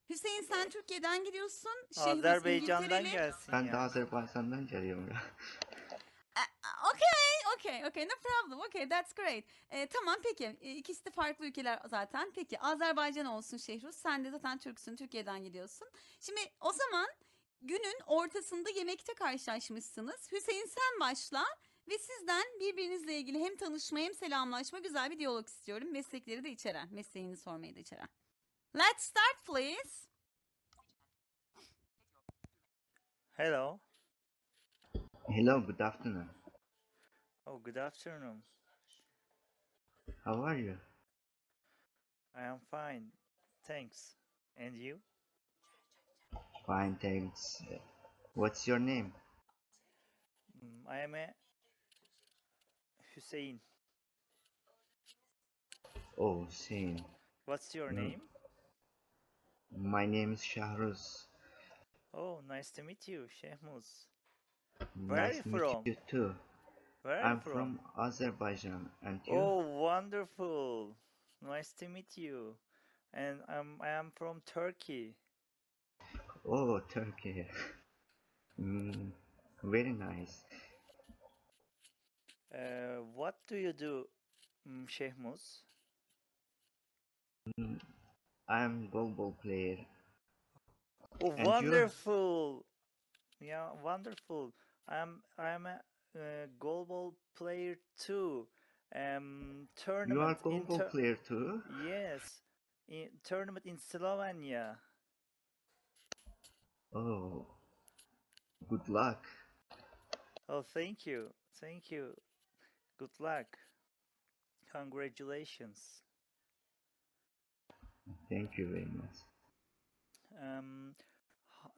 Speaker 1: Hüseyin sen Türkiye'den gidiyorsun.
Speaker 4: Şehroz Azerbaycan'dan İngiltereli. gelsin. Ben ya. de Azerbaycan'dan geliyorum ya.
Speaker 1: E, e, okay, okay, okay. No problem. Okay, that's great. E, tamam peki. E, ikisi de farklı ülkeler zaten. Peki Azerbaycan olsun Şehruz. Sen de zaten Türksün. Türkiye'den gidiyorsun. Şimdi o zaman günün ortasında yemekte karşılaşmışsınız. Hüseyin sen başla ve sizden birbirinizle ilgili hem tanışma hem selamlaşma güzel bir diyalog istiyorum. Meslekleri de içeren, mesleğini sormayı da içeren. Let's start please.
Speaker 5: Hello.
Speaker 4: Hello, good afternoon.
Speaker 5: Oh, good afternoon. How are you? I am fine, thanks. And you?
Speaker 4: Fine, thanks. What's your name?
Speaker 5: Mm, I am a eh, Hussein.
Speaker 4: Oh, Hussein.
Speaker 5: What's your mm. name?
Speaker 4: My name is Shahruz.
Speaker 5: Oh, nice to meet you, Shehmuz.
Speaker 4: Where nice are you from? You too. Where I'm from? from? Azerbaijan, and you? Oh,
Speaker 5: wonderful! Nice to meet you. And I'm I am from Turkey.
Speaker 4: Oh, Turkey. mm, very nice.
Speaker 5: Uh, what do you do, Shehmus?
Speaker 4: Mm, I'm mm, volleyball player.
Speaker 5: Oh, and wonderful! you Yeah, wonderful. I'm I'm a, a global player too. Um, tournament. You are global inter- player too. Yes, in, tournament in Slovenia.
Speaker 4: Oh, good luck.
Speaker 5: Oh, thank you, thank you. Good luck. Congratulations. Thank you very much. Um,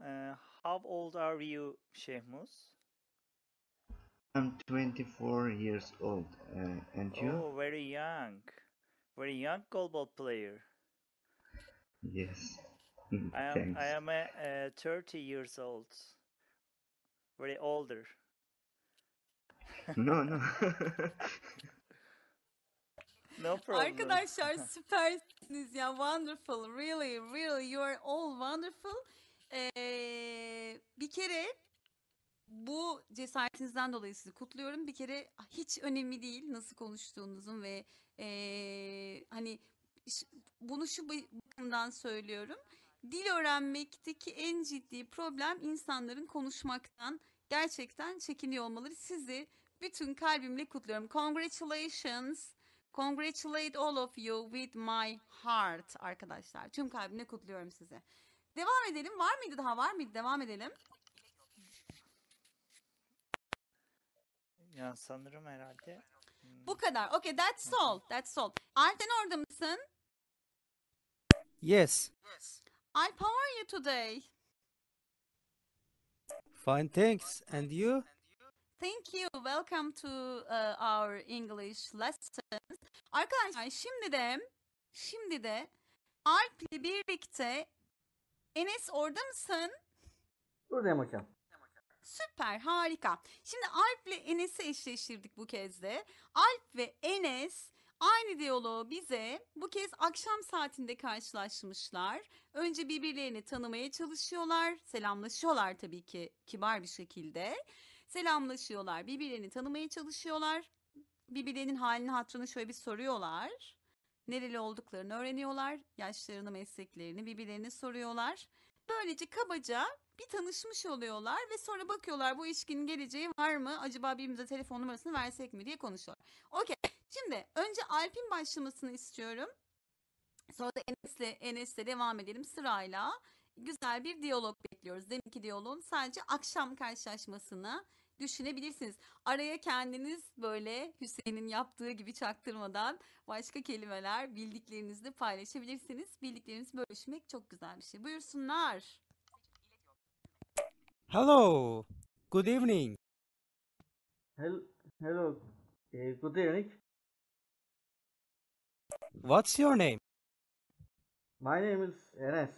Speaker 5: uh, how old are you, Shehmus?
Speaker 4: I'm 24 years old, uh, and you? Oh,
Speaker 5: very young, very young goalball player.
Speaker 4: Yes.
Speaker 5: I am. I am a, uh, a uh, 30 years old. Very older. no, no. no problem. Arkadaşlar
Speaker 1: süpersiniz ya. Wonderful. Really, really. You are all wonderful. Ee, bir kere bu cesaretinizden dolayı sizi kutluyorum. Bir kere hiç önemli değil nasıl konuştuğunuzun ve e, hani bunu şu bakımdan söylüyorum. Dil öğrenmekteki en ciddi problem insanların konuşmaktan gerçekten çekiniyor olmaları. Sizi bütün kalbimle kutluyorum. Congratulations. Congratulate all of you with my heart arkadaşlar. Tüm kalbimle kutluyorum sizi. Devam edelim. Var mıydı daha var mıydı? Devam edelim.
Speaker 5: Ya sanırım herhalde.
Speaker 1: Hmm. Bu kadar. Okay, that's all. That's all. Alp'ten orada mısın? Yes. Yes. Alp, how are you today?
Speaker 4: Fine, thanks. And you?
Speaker 1: Thank you. Welcome to uh, our English lessons. Arkadaşlar şimdi de şimdi de Alp'le birlikte Enes orada mısın? Buradayım hocam. Süper harika. Şimdi Alp ile Enes'i eşleştirdik bu kez de. Alp ve Enes aynı diyaloğu bize bu kez akşam saatinde karşılaşmışlar. Önce birbirlerini tanımaya çalışıyorlar. Selamlaşıyorlar tabii ki kibar bir şekilde. Selamlaşıyorlar. Birbirlerini tanımaya çalışıyorlar. Birbirlerinin halini hatırını şöyle bir soruyorlar. Nereli olduklarını öğreniyorlar. Yaşlarını, mesleklerini birbirlerine soruyorlar. Böylece kabaca bir tanışmış oluyorlar ve sonra bakıyorlar bu ilişkinin geleceği var mı? Acaba birbirimize telefon numarasını versek mi diye konuşuyorlar. Okey. Şimdi önce Alp'in başlamasını istiyorum. Sonra da Enes'le Enes'le devam edelim sırayla. Güzel bir diyalog bekliyoruz. Deminki diyalogun sadece akşam karşılaşmasını düşünebilirsiniz. Araya kendiniz böyle Hüseyin'in yaptığı gibi çaktırmadan başka kelimeler bildiklerinizi paylaşabilirsiniz. Bildiklerinizi bölüşmek çok güzel bir şey. Buyursunlar.
Speaker 3: Hello. Good evening. Hello. Hello. Uh, good evening. What's your name? My name is Enes.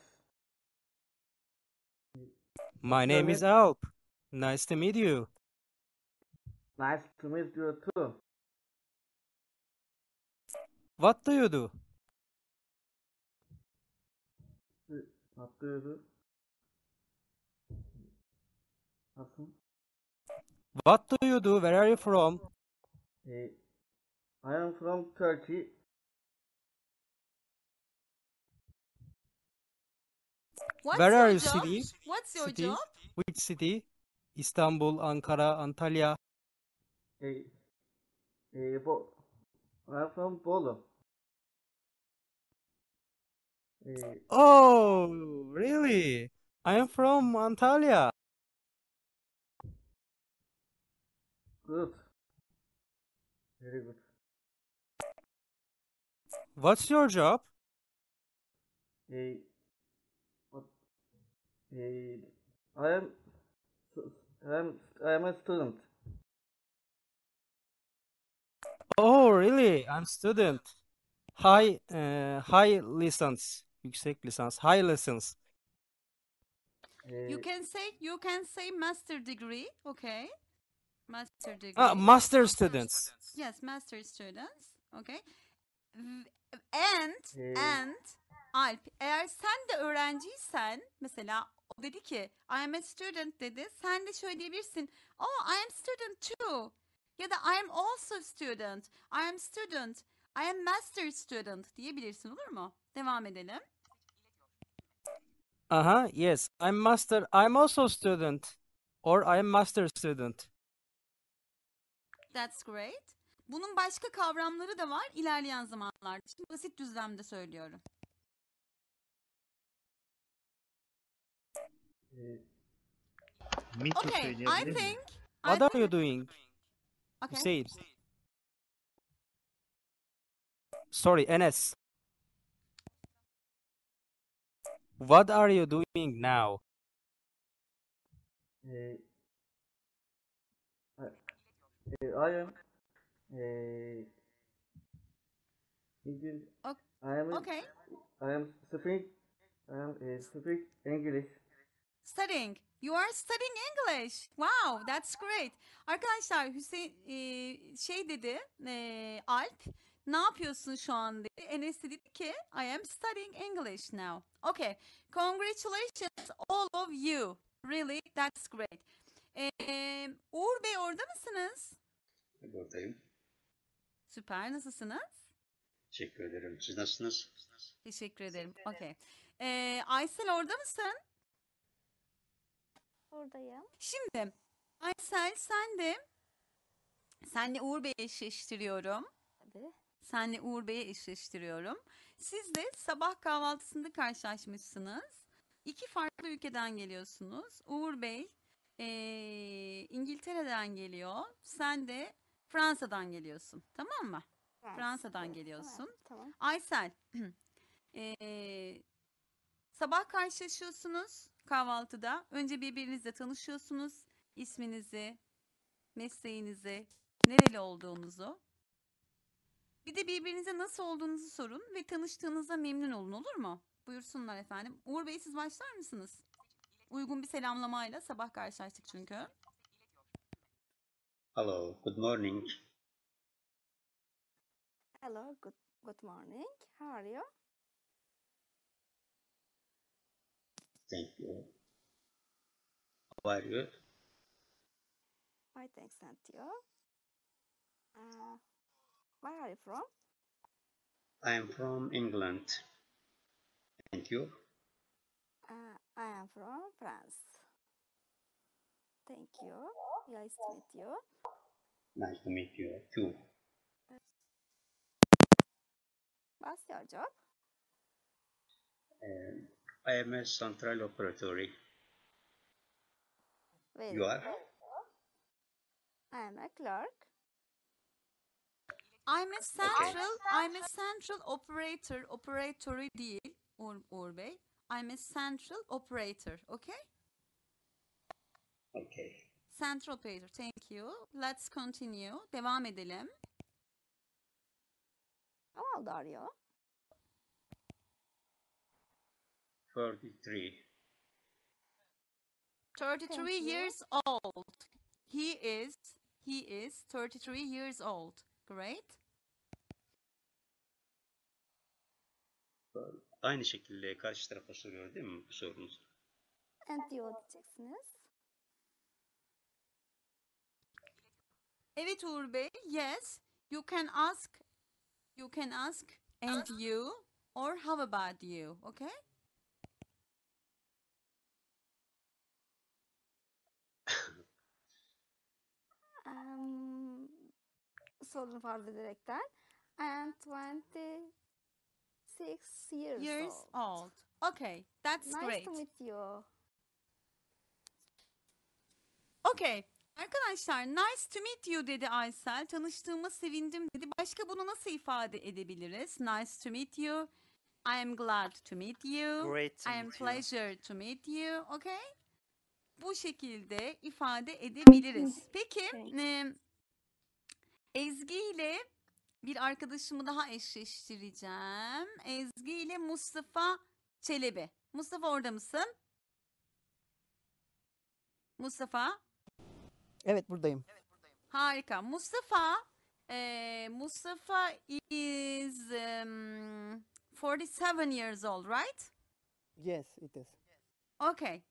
Speaker 3: My name is Alp. Nice to meet you. Nice to meet you too. What do you do? Eh, what do you do? What do you do? Where are you from?
Speaker 4: I am from Turkey.
Speaker 3: What's Where are you city? What's your City? job?
Speaker 4: Which city? İstanbul, Ankara, Antalya. Hey, hey, Bo I am from Bolu.
Speaker 3: Hey, Oh, really? I am from Antalya. Good. Very good. What's your job?
Speaker 4: A, what, a, I am, I am, I am a student.
Speaker 3: Oh really? I'm student.
Speaker 4: High, uh, high lisans. Yüksek lisans. High lessons.
Speaker 3: You
Speaker 1: can say you can say master degree, okay? Master degree. Ah, master
Speaker 4: students.
Speaker 1: Yes, master students. Okay. And hmm. and Alp eğer sen de öğrenciysen mesela o dedi ki I am a student dedi. Sen de şöyle diyebilirsin. Oh, I am student too. Ya da I am also student. I am student. I am master student diyebilirsin olur mu? Devam edelim.
Speaker 4: Aha, yes. I'm master. I'm also student or I am master student.
Speaker 1: That's great. Bunun başka kavramları da var ilerleyen zamanlarda. Şimdi basit düzlemde söylüyorum.
Speaker 3: Mithu Okay, I söyleyebilir miyim? think I What are you doing? okay. Hüseyin. Sorry, Enes. What are you doing now? Ee, ee, I am, ee, Okay. I am okay. I am speaking I am ee, uh, speaking
Speaker 2: English.
Speaker 1: Studying. You are studying English. Wow, that's great. Arkadaşlar Hüseyin e, şey dedi, e, Alp ne yapıyorsun şu an dedi. Enes dedi ki I am studying English now. Okay. Congratulations all of you. Really that's great. E, Uğur Bey orada mısınız? Buradayım. Süper. Nasılsınız?
Speaker 6: Teşekkür ederim. Siz nasılsınız?
Speaker 1: Teşekkür ederim. Okey. Ee, Aysel orada mısın? Buradayım. Şimdi Aysel sen de senle Uğur Bey'i eşleştiriyorum. Tabii. Senle Uğur Bey'i eşleştiriyorum. Siz de sabah kahvaltısında karşılaşmışsınız. İki farklı ülkeden geliyorsunuz. Uğur Bey ee, İngiltere'den geliyor. Sen de Fransa'dan geliyorsun. Tamam mı? Fransa. Fransa'dan geliyorsun. Tamam. Aysel. ee, sabah karşılaşıyorsunuz kahvaltıda. Önce birbirinizle tanışıyorsunuz. İsminizi, mesleğinizi, nereli olduğunuzu. Bir de birbirinize nasıl olduğunuzu sorun ve tanıştığınızda memnun olun olur mu? Buyursunlar efendim. Uğur Bey siz başlar mısınız? Uygun bir selamlamayla sabah karşılaştık çünkü.
Speaker 3: Hello, good morning.
Speaker 2: Hello,
Speaker 1: good good
Speaker 6: morning. How are you?
Speaker 3: Thank you. How are you?
Speaker 6: Fine, thanks, and you? Uh, where are you from?
Speaker 3: I am from England. Thank you.
Speaker 6: Uh, I am from France. Thank you. Nice to meet you.
Speaker 4: Nice to meet you too. What's your job? Um, I am a central
Speaker 3: operatory. Wait, you are?
Speaker 2: I am a clerk. I'm a central, okay. I'm a central
Speaker 1: operator, operatory değil ur Uğur Bey. I'm a central operator, okay? Okay. Central Peter, Thank you. Let's continue. Devam edelim. How old are you?
Speaker 4: 33.
Speaker 1: 33 years old. He is he is 33 years old. Great.
Speaker 5: Aynı şekilde karşı tarafa soruyor değil mi bu sorunuz?
Speaker 1: And diyor diyeceksiniz. Evet Uğur Bey. Yes. You can ask. You can ask and you or how about you? Okay?
Speaker 6: um, sorunu farz ederekten. And 26 years, years
Speaker 1: old. old. Okay, that's nice great. Nice to meet you. Okay, Arkadaşlar nice to meet you dedi Aysel. Tanıştığıma sevindim dedi. Başka bunu nasıl ifade edebiliriz? Nice to meet you. I am glad to meet you. Great to I am meet you. pleasure to meet you. Okay? Bu şekilde ifade edebiliriz. Peki e, Ezgi ile bir arkadaşımı daha eşleştireceğim. Ezgi ile Mustafa Çelebi. Mustafa orada mısın? Mustafa Evet buradayım. Harika. Mustafa, e, Mustafa is um, 47 years old, right?
Speaker 4: Yes, it is.
Speaker 1: Okay.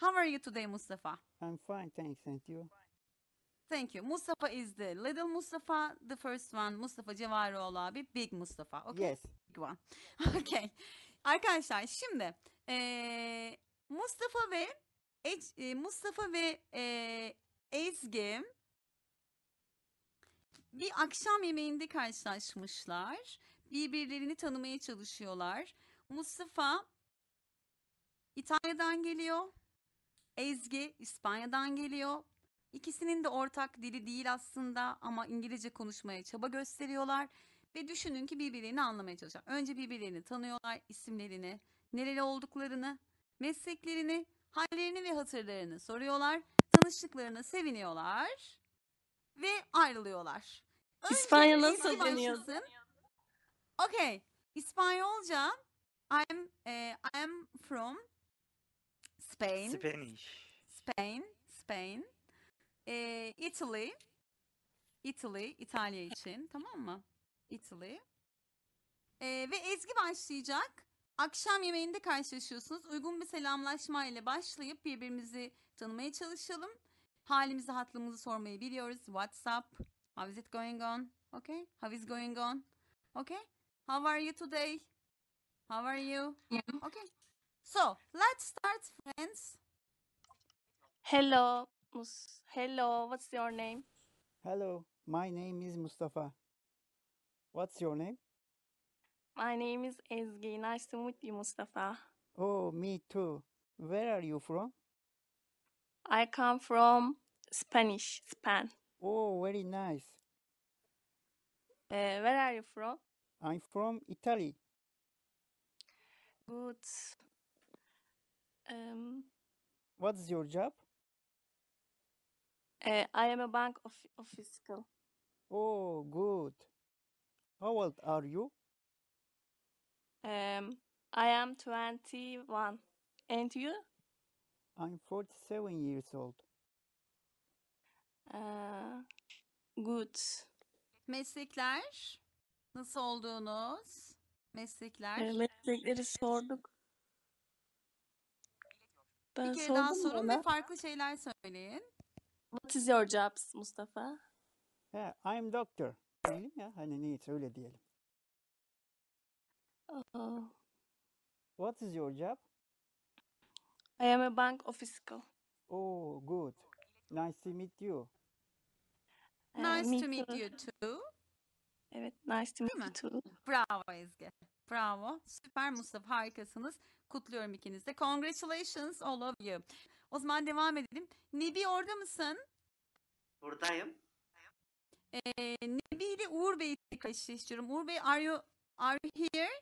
Speaker 1: How are you today, Mustafa?
Speaker 4: I'm fine, thanks. And you?
Speaker 1: Thank you. Mustafa is the little Mustafa, the first one. Mustafa Cevaroğlu abi, big Mustafa. Okay. Yes. Big one. Okay. Arkadaşlar şimdi e, Mustafa ve e, Mustafa ve e, Ezgim, bir akşam yemeğinde karşılaşmışlar. Birbirlerini tanımaya çalışıyorlar. Mustafa İtalya'dan geliyor. Ezgi İspanya'dan geliyor. İkisinin de ortak dili değil aslında ama İngilizce konuşmaya çaba gösteriyorlar ve düşünün ki birbirlerini anlamaya çalışıyor. Önce birbirlerini tanıyorlar, isimlerini, nereli olduklarını, mesleklerini, hallerini ve hatırlarını soruyorlar tanıştıklarına seviniyorlar ve ayrılıyorlar.
Speaker 6: Önce
Speaker 3: İspanya nasıl deniyorsun?
Speaker 1: Okay. İspanyolca I'm e, I'm from Spain.
Speaker 5: Spanish.
Speaker 1: Spain, Spain. E, Italy. Italy, İtalya için tamam mı? Italy. E, ve Ezgi başlayacak. Akşam yemeğinde karşılaşıyorsunuz. Uygun bir selamlaşma ile başlayıp birbirimizi tanımaya çalışalım. Halimizi, hatlımızı sormayı biliyoruz. What's up? How is it going on? Okay. How is going on? Okay. How are you today? How are you? Yeah. Okay. So, let's start, friends. Hello. Mus Hello. What's your name?
Speaker 4: Hello. My name is Mustafa. What's your name?
Speaker 6: My name is Ezgi. Nice to meet you, Mustafa.
Speaker 4: Oh, me too. Where are you from? I come from Spanish, Spain. Oh, very nice. Uh, where are you from? I'm from Italy. Good. Um, What's your job?
Speaker 6: Uh, I am a bank of
Speaker 4: official. Oh, good. How old are you?
Speaker 6: Um, I am 21. And you?
Speaker 4: I'm hani 47 years old.
Speaker 1: Uh, ee, good. Meslekler nasıl olduğunuz? Meslekler. E, meslekleri
Speaker 6: sorduk.
Speaker 1: Ben bir kere daha sorun ve farklı şeyler söyleyin.
Speaker 6: What is your jobs Mustafa?
Speaker 4: Yeah, I'm doctor. Diyelim ya hani neyse öyle diyelim. Oh. What is your job?
Speaker 3: I
Speaker 1: am a bank official.
Speaker 4: Oh, good. Nice to meet you.
Speaker 1: Ee, nice to meet you too.
Speaker 4: Evet, nice to meet you too.
Speaker 1: Bravo Ezgi. Bravo. Süper Mustafa harikasınız. Kutluyorum ikiniz de. Congratulations all of you. O zaman devam edelim. Nebi orada mısın? Buradayım. Ee, Nebi ile Uğur Bey'i tekrar istiyorum. Uğur Bey are you, are you here?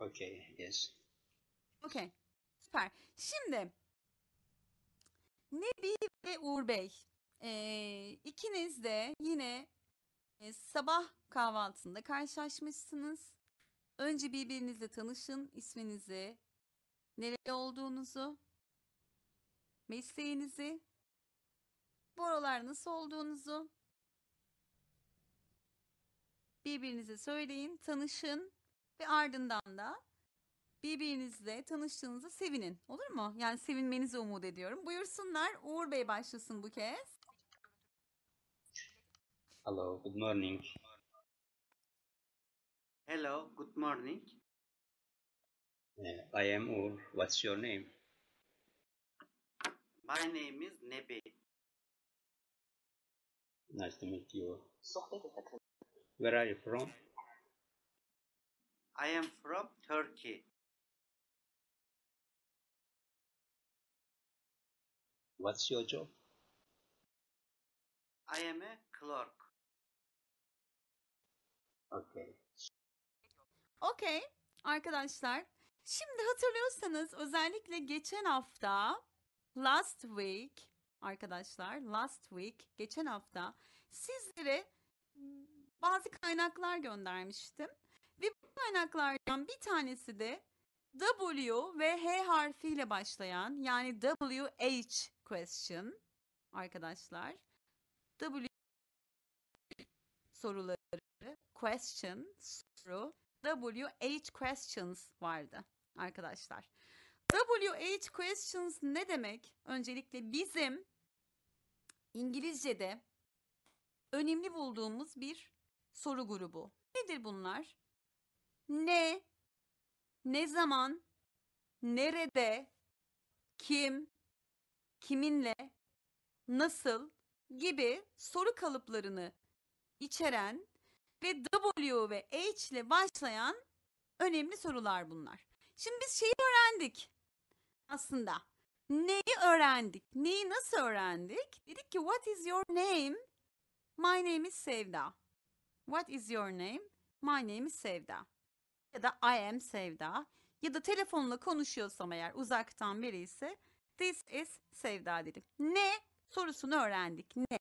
Speaker 3: Okay, yes.
Speaker 1: Okay. Süper. Şimdi Nebi ve Uğur Bey e, ikiniz de yine e, sabah kahvaltısında karşılaşmışsınız. Önce birbirinizle tanışın, isminizi, nereli olduğunuzu, mesleğinizi, bu aralar nasıl olduğunuzu birbirinize söyleyin, tanışın ve ardından da birbirinizle tanıştığınızı sevinin. Olur mu? Yani sevinmenizi umut ediyorum. Buyursunlar. Uğur Bey başlasın bu kez.
Speaker 3: Hello, good morning. Hello, good morning. Uh, I am Uğur. What's your name? My name is Nebi. Nice to meet you. Where are you from? I am from Turkey. What's your job? I
Speaker 4: am a clerk. Okay.
Speaker 1: Okay arkadaşlar. Şimdi hatırlıyorsanız özellikle geçen hafta last week arkadaşlar last week geçen hafta sizlere bazı kaynaklar göndermiştim. Ve bu kaynaklardan bir tanesi de W ve H harfiyle başlayan yani WH question arkadaşlar. W soruları question soru WH questions vardı arkadaşlar. WH questions ne demek? Öncelikle bizim İngilizce'de önemli bulduğumuz bir soru grubu. Nedir bunlar? Ne? Ne zaman? Nerede? Kim? kiminle, nasıl gibi soru kalıplarını içeren ve W ve H ile başlayan önemli sorular bunlar. Şimdi biz şeyi öğrendik aslında. Neyi öğrendik? Neyi nasıl öğrendik? Dedik ki what is your name? My name is Sevda. What is your name? My name is Sevda. Ya da I am Sevda. Ya da telefonla konuşuyorsam eğer uzaktan biri ise This is Sevda dedim. Ne? Sorusunu öğrendik. Ne?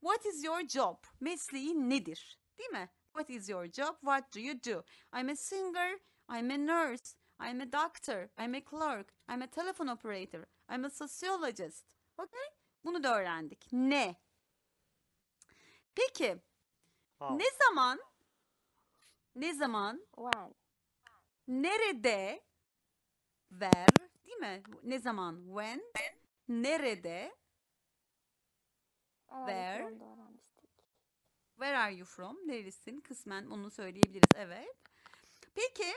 Speaker 1: What is your job? Mesleğin nedir? Değil mi? What is your job? What do you do? I'm a singer. I'm a nurse. I'm a doctor. I'm a clerk. I'm a telephone operator. I'm a sociologist. Okay? Bunu da öğrendik. Ne? Peki. Wow. Ne zaman? Ne zaman? When. Nerede? Where? değil mi? Ne zaman? When? Nerede? Where? Where are you from? Neresin? Kısmen onu söyleyebiliriz. Evet. Peki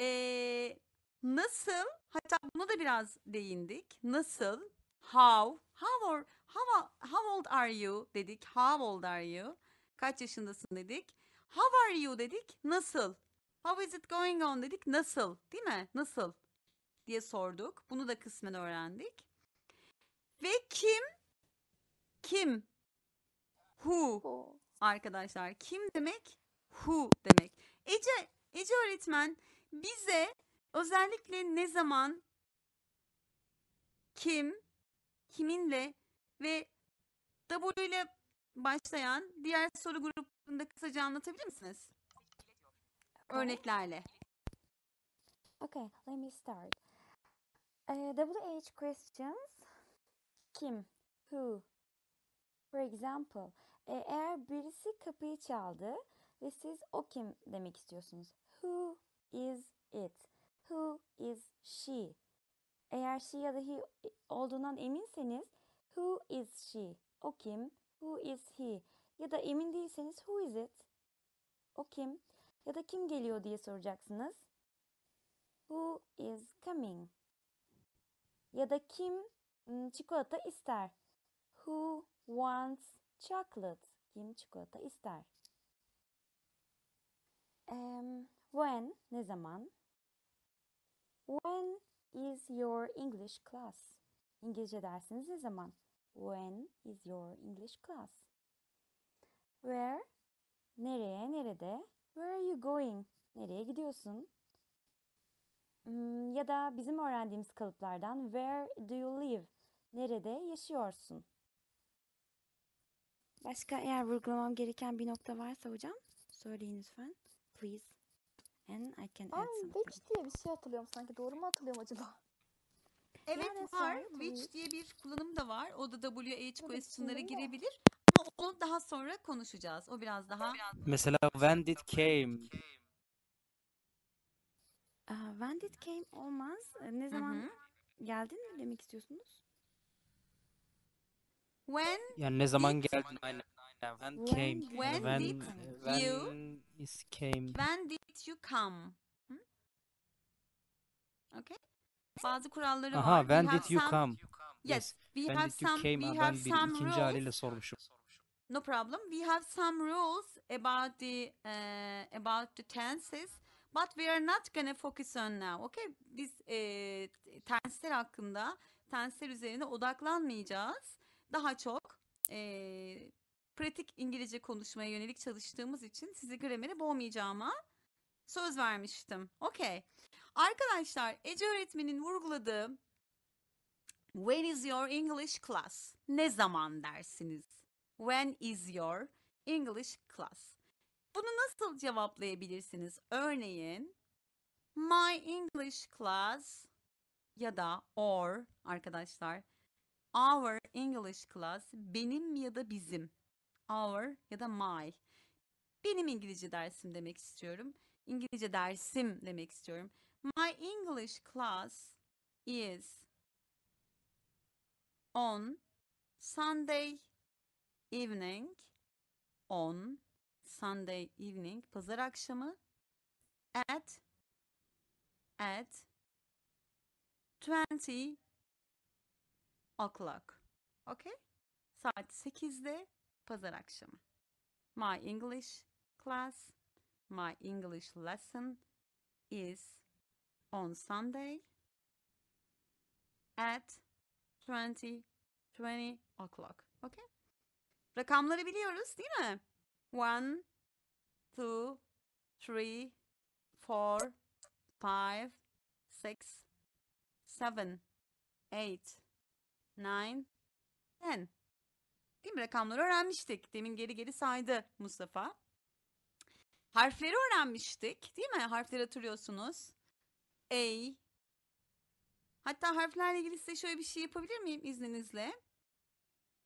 Speaker 1: ee, nasıl? Hatta buna da biraz değindik. Nasıl? How? How or how, how old are you dedik. How old are you? Kaç yaşındasın dedik. How are you dedik. Nasıl? How is it going on dedik. Nasıl? Değil mi? Nasıl? diye sorduk. Bunu da kısmen öğrendik. Ve kim? Kim? Who. who. Arkadaşlar kim demek? Who demek. Ece, Ece öğretmen bize özellikle ne zaman kim, kiminle ve W ile başlayan diğer soru grubunda kısaca anlatabilir misiniz? Örneklerle.
Speaker 2: Okay, let me start. Ee, uh, WH questions. Kim? Who? For example. E, eğer birisi kapıyı çaldı ve siz o kim demek istiyorsunuz. Who is it? Who is she? Eğer she ya da he olduğundan eminseniz who is she? O kim? Who is he? Ya da emin değilseniz who is it? O kim? Ya da kim geliyor diye soracaksınız. Who is coming? ya da kim çikolata ister? Who wants chocolate? Kim çikolata ister? Um, when ne zaman? When is your English class? İngilizce dersiniz ne zaman? When is your English class? Where? Nereye, nerede? Where are you going? Nereye gidiyorsun? Hmm, ya da bizim öğrendiğimiz kalıplardan where do you live? Nerede yaşıyorsun? Başka eğer vurgulamam gereken bir nokta varsa hocam söyleyin lütfen. Please. And I can add Ay, something.
Speaker 1: Which diye bir şey hatırlıyorum sanki. Doğru mu hatırlıyorum acaba? Evet Neresi var. Which diye bir kullanım da var. O da WH question'lara girebilir. Ama onu daha sonra konuşacağız. O biraz daha...
Speaker 3: Mesela when did came.
Speaker 2: When did Came olmaz. Ne zaman Hı geldin mi demek istiyorsunuz? When
Speaker 4: Yani ne zaman geldin
Speaker 3: aynen. aynen.
Speaker 4: When When came. did- When did e, when you- is came.
Speaker 2: when did
Speaker 1: you come? Okay. Bazı kuralları Aha We when have did you some- come? Yes, we When have did you some came? we have ben bir some ikinci rules. haliyle sormuşum. No problem. We have some rules about the uh, about the tenses. But we are not gonna focus on now. Okay? Biz e, tensler hakkında, tensler üzerine odaklanmayacağız. Daha çok e, pratik İngilizce konuşmaya yönelik çalıştığımız için sizi gramere boğmayacağıma söz vermiştim. Okay. Arkadaşlar Ece öğretmenin vurguladığı When is your English class? Ne zaman dersiniz? When is your English class? Bunu nasıl cevaplayabilirsiniz? Örneğin my English class ya da or arkadaşlar our English class benim ya da bizim our ya da my benim İngilizce dersim demek istiyorum. İngilizce dersim demek istiyorum. My English class is on Sunday evening on Sunday evening pazar akşamı at at 20 o'clock. Okay? Saat 8'de pazar akşamı. My English class, my English lesson is on Sunday at 20 20 o'clock. Okay? Rakamları biliyoruz, değil mi? One, two, three, four, five, six, seven, eight, nine, ten. Değil mi? Rakamları öğrenmiştik. Demin geri geri saydı Mustafa. Harfleri öğrenmiştik. Değil mi? Harfleri hatırlıyorsunuz. A. Hatta harflerle ilgili size şöyle bir şey yapabilir miyim izninizle?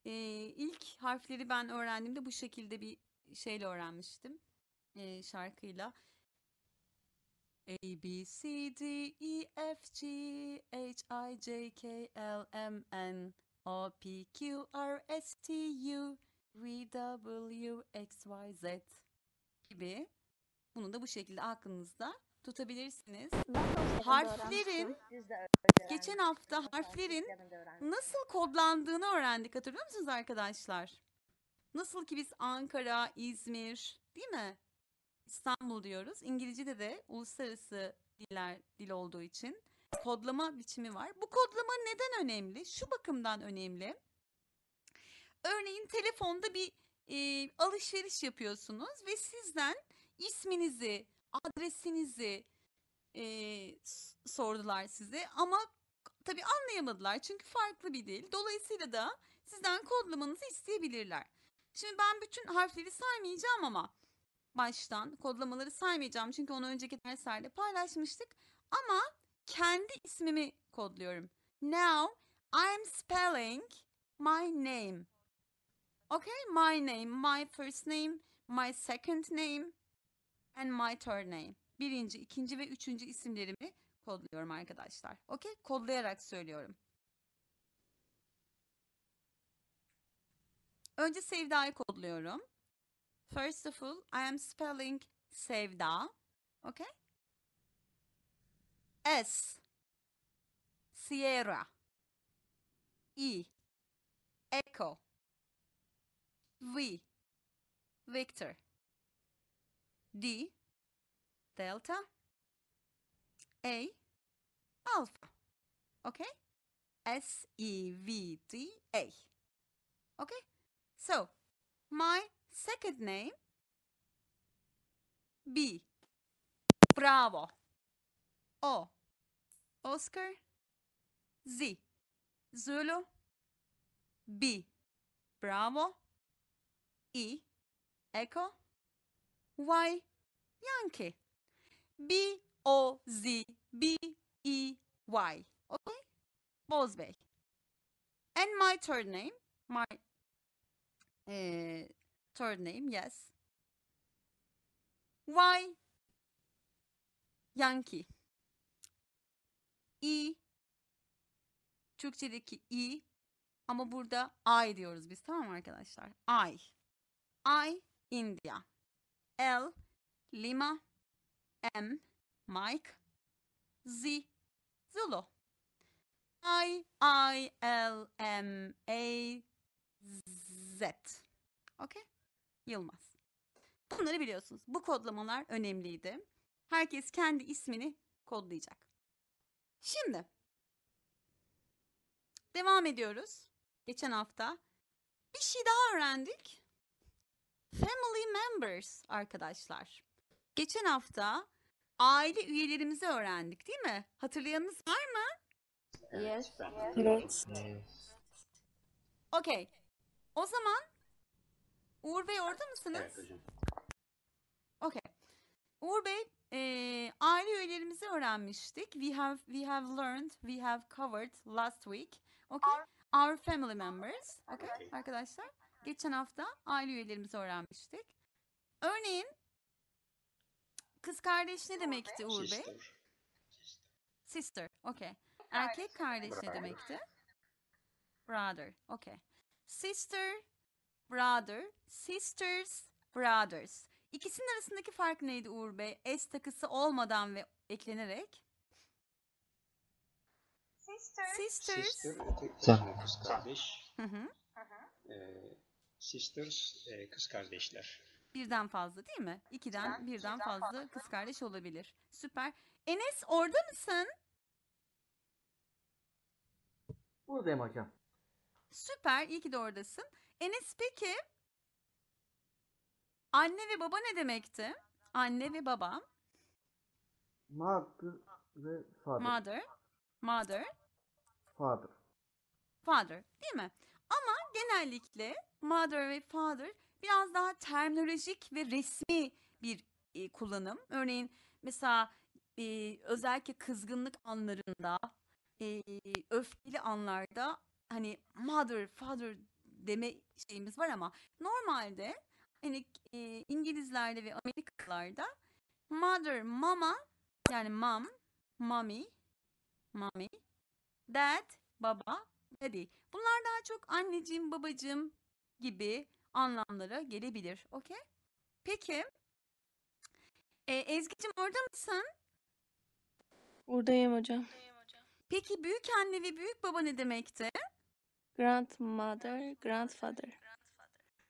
Speaker 1: Ee, ilk harfleri ben öğrendiğimde bu şekilde bir şeyle öğrenmiştim. E, şarkıyla. A, B, C, D, E, F, G, H, I, J, K, L, M, N, O, P, Q, R, S, T, U, V, W, X, Y, Z gibi. Bunu da bu şekilde aklınızda tutabilirsiniz. Harflerin geçen hafta harflerin nasıl kodlandığını öğrendik hatırlıyor musunuz arkadaşlar? Nasıl ki biz Ankara, İzmir, değil mi? İstanbul diyoruz. İngilizce'de de uluslararası diller dil olduğu için kodlama biçimi var. Bu kodlama neden önemli? Şu bakımdan önemli. Örneğin telefonda bir e, alışveriş yapıyorsunuz ve sizden isminizi, adresinizi e, sordular size ama tabii anlayamadılar çünkü farklı bir dil. Dolayısıyla da sizden kodlamanızı isteyebilirler. Şimdi ben bütün harfleri saymayacağım ama baştan kodlamaları saymayacağım çünkü onu önceki derslerde paylaşmıştık. Ama kendi ismimi kodluyorum. Now I'm spelling my name. Okay, my name, my first name, my second name and my third name. Birinci, ikinci ve üçüncü isimlerimi kodluyorum arkadaşlar. Okay, kodlayarak söylüyorum. Önce Sevda'yı kodluyorum. First of all, I am spelling Sevda. Okay? S Sierra E Echo V Victor D Delta A Alpha Okay S E V T A Okay so, my second name B. Bravo. O. Oscar. Z. Zulu. B. Bravo. E. Echo. Y. Yankee. B O Z B E Y. Okay? Bozbek. And my third name, my Uh, third name, yes. Why? Yankee. İ. E. Türkçedeki i ama burada I diyoruz biz tamam mı arkadaşlar? I. I India. L Lima. M Mike. Z Zulu. I I L M A Z. Okey? Yılmaz. Bunları biliyorsunuz. Bu kodlamalar önemliydi. Herkes kendi ismini kodlayacak. Şimdi devam ediyoruz. Geçen hafta bir şey daha öğrendik. Family members arkadaşlar. Geçen hafta aile üyelerimizi öğrendik değil mi? Hatırlayanınız var mı? Yes.
Speaker 3: Yes. yes.
Speaker 1: Okay. O zaman Uğur Bey orada mısınız? Evet hocam. Okay. Uğur Bey, e, aile üyelerimizi öğrenmiştik. We have we have learned, we have covered last week. Okay. Our family members. Okay. okay. Arkadaşlar, geçen hafta aile üyelerimizi öğrenmiştik. Örneğin kız kardeş ne demekti Uğur Bey? Sister. Sister. Okay. Erkek kardeş ne demekti? Brother. Okay. Sister, brother, sisters, brothers. İkisinin arasındaki fark neydi Uğur Bey? S takısı olmadan ve eklenerek.
Speaker 3: Sisters. Sisters. E, kız kardeş. E, sisters, e, kız kardeşler.
Speaker 1: Birden fazla değil mi? İkiden birden, birden fazla, fazla kız kardeş olabilir. Süper. Enes orada mısın?
Speaker 4: Buradayım hocam.
Speaker 1: Süper. iyi ki de oradasın. Enes peki anne ve baba ne demekti? Anne ve babam?
Speaker 4: Mother ve father.
Speaker 1: Mother. Mother. Father. Father değil mi? Ama genellikle mother ve father biraz daha terminolojik ve resmi bir e, kullanım. Örneğin mesela e, özellikle kızgınlık anlarında, e, öfkeli anlarda hani mother, father deme şeyimiz var ama normalde hani e, İngilizlerde ve Amerikalarda mother, mama yani mom, mommy, mommy, dad, baba, daddy. Bunlar daha çok anneciğim, babacığım gibi anlamlara gelebilir. Okey? Peki. E, Ezgi'cim orada mısın?
Speaker 6: Buradayım hocam.
Speaker 1: Peki büyük anne ve büyük baba ne demekti?
Speaker 6: Grandmother, grandfather.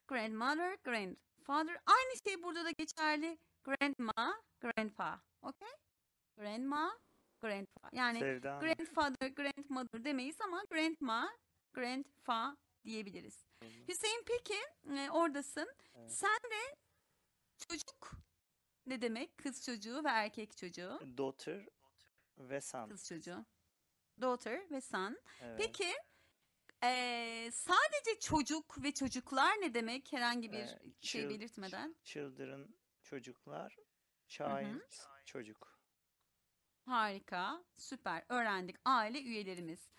Speaker 1: Grandmother, grandfather. Aynı şey burada da geçerli. Grandma, grandpa. Okay? Grandma, grandpa. Yani Sevda grandfather, grandmother demeyiz ama grandma, grandpa diyebiliriz. Olur. Hüseyin peki e, oradasın. Evet. Sen de çocuk ne demek? Kız çocuğu ve erkek
Speaker 5: çocuğu. Daughter ve son. Kız çocuğu.
Speaker 1: Daughter ve son. Evet. Peki Eee, sadece çocuk ve çocuklar ne demek? Herhangi bir Eee, şey chil- belirtmeden.
Speaker 5: children çocuklar, child hı. çocuk.
Speaker 1: Harika, süper. Öğrendik aile üyelerimiz.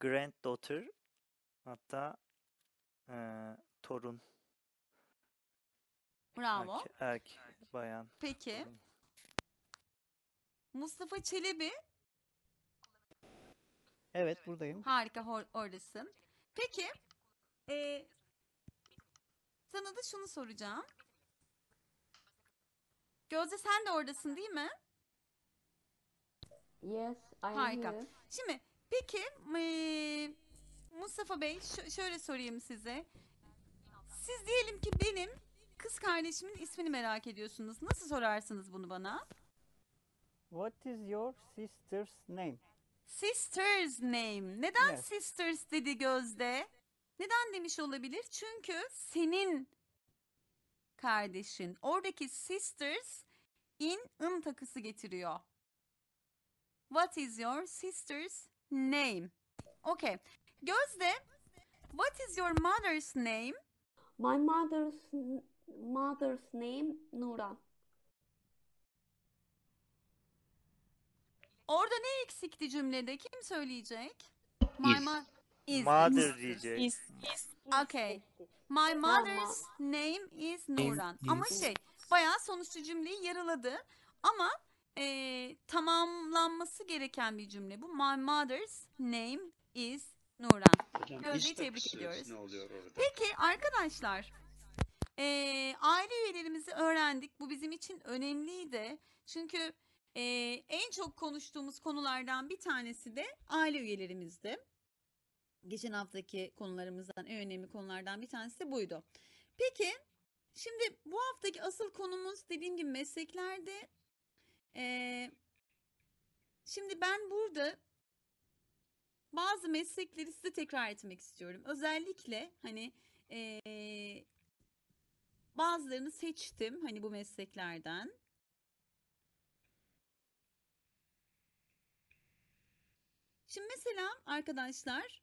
Speaker 5: Granddaughter hatta eee, torun, Bravo. Erkek, erk, bayan, Peki, torun.
Speaker 1: Mustafa Çelebi
Speaker 4: Evet buradayım.
Speaker 1: Harika hor- oradasın. Peki e, sana da şunu soracağım. Gözde sen de oradasın değil mi?
Speaker 6: Yes, I'm Harika. here.
Speaker 1: Şimdi peki eee, Mustafa Bey şöyle sorayım size. Siz diyelim ki benim kız kardeşimin ismini merak ediyorsunuz. Nasıl sorarsınız bunu bana?
Speaker 4: What is your sister's name?
Speaker 1: Sister's name. Neden Evet. sisters dedi Gözde? Neden demiş olabilir? Çünkü senin kardeşin. Oradaki sisters in ın takısı getiriyor. What is your sister's name? Okay. Gözde, what is your mother's name? My
Speaker 6: mother's mother's name Nura.
Speaker 1: Orada ne eksikti cümlede? Kim söyleyecek? My Is. ma- is. Mother diyecek. Is, is. Okay. My mother's name is Nuran. Name Ama şey bayağı sonuçta cümleyi yaraladı. Ama eee, tamamlanması gereken bir cümle bu. My mother's name is Nuran. Hocam Gözde'yi tebrik ediyoruz. Peki arkadaşlar, eee, aile üyelerimizi öğrendik. Bu bizim için önemliydi. Çünkü e, en çok konuştuğumuz konulardan bir tanesi de aile üyelerimizdi. Geçen haftaki konularımızdan en önemli konulardan bir tanesi de buydu. Peki şimdi bu haftaki asıl konumuz dediğim gibi mesleklerde. E, şimdi ben burada bazı meslekleri size tekrar etmek istiyorum. Özellikle hani e, bazılarını seçtim hani bu mesleklerden. Şimdi mesela arkadaşlar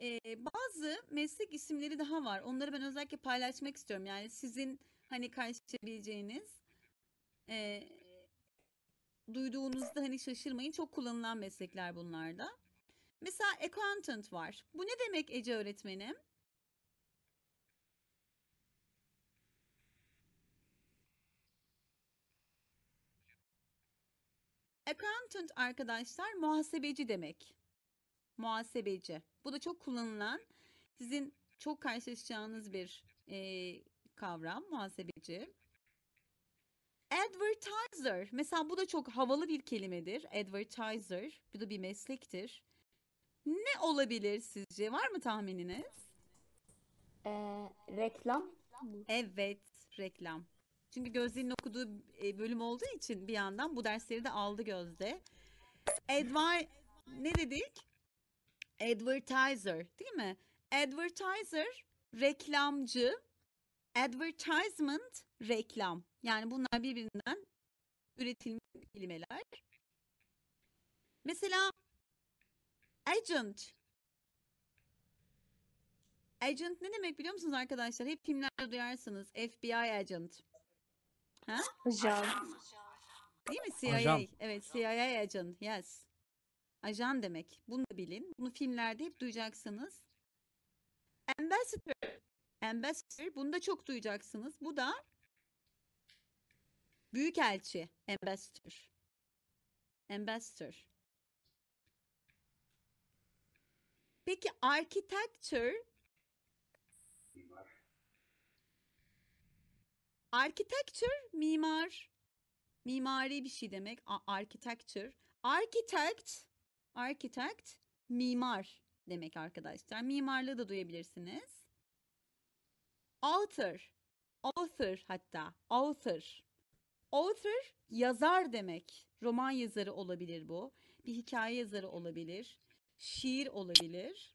Speaker 1: e, bazı meslek isimleri daha var. Onları ben özellikle paylaşmak istiyorum. Yani sizin hani karşılaşabileceğiniz e, duyduğunuzda hani şaşırmayın. Çok kullanılan meslekler bunlarda. Mesela accountant var. Bu ne demek Ece öğretmenim? Accountant arkadaşlar muhasebeci demek. Muhasebeci. Bu da çok kullanılan, sizin çok karşılaşacağınız bir e, kavram muhasebeci. Advertiser. Mesela bu da çok havalı bir kelimedir. Advertiser. Bu da bir meslektir. Ne olabilir sizce? Var mı tahmininiz? Ee, reklam. Evet, reklam. Çünkü Gözde'nin okuduğu e, bölüm olduğu için bir yandan bu dersleri de aldı Gözde. Advi ne dedik? Advertiser değil mi? Advertiser reklamcı. Advertisement reklam. Yani bunlar birbirinden üretilmiş kelimeler. Mesela agent Agent ne demek biliyor musunuz arkadaşlar? Hep filmlerde duyarsınız. FBI agent. Ha? Ajan. Değil mi CIA? Ajan. Evet CIA ajan. Yes. Ajan demek. Bunu da bilin. Bunu filmlerde hep duyacaksınız. Ambassador. Ambassador. Bunu da çok duyacaksınız. Bu da büyük elçi. Ambassador. Ambassador. Peki architecture Architecture mimar. Mimari bir şey demek. architecture. Architect. Architect mimar demek arkadaşlar. Mimarlığı da duyabilirsiniz. Author. Author hatta. Author. Author yazar demek. Roman yazarı olabilir bu. Bir hikaye yazarı olabilir. Şiir olabilir.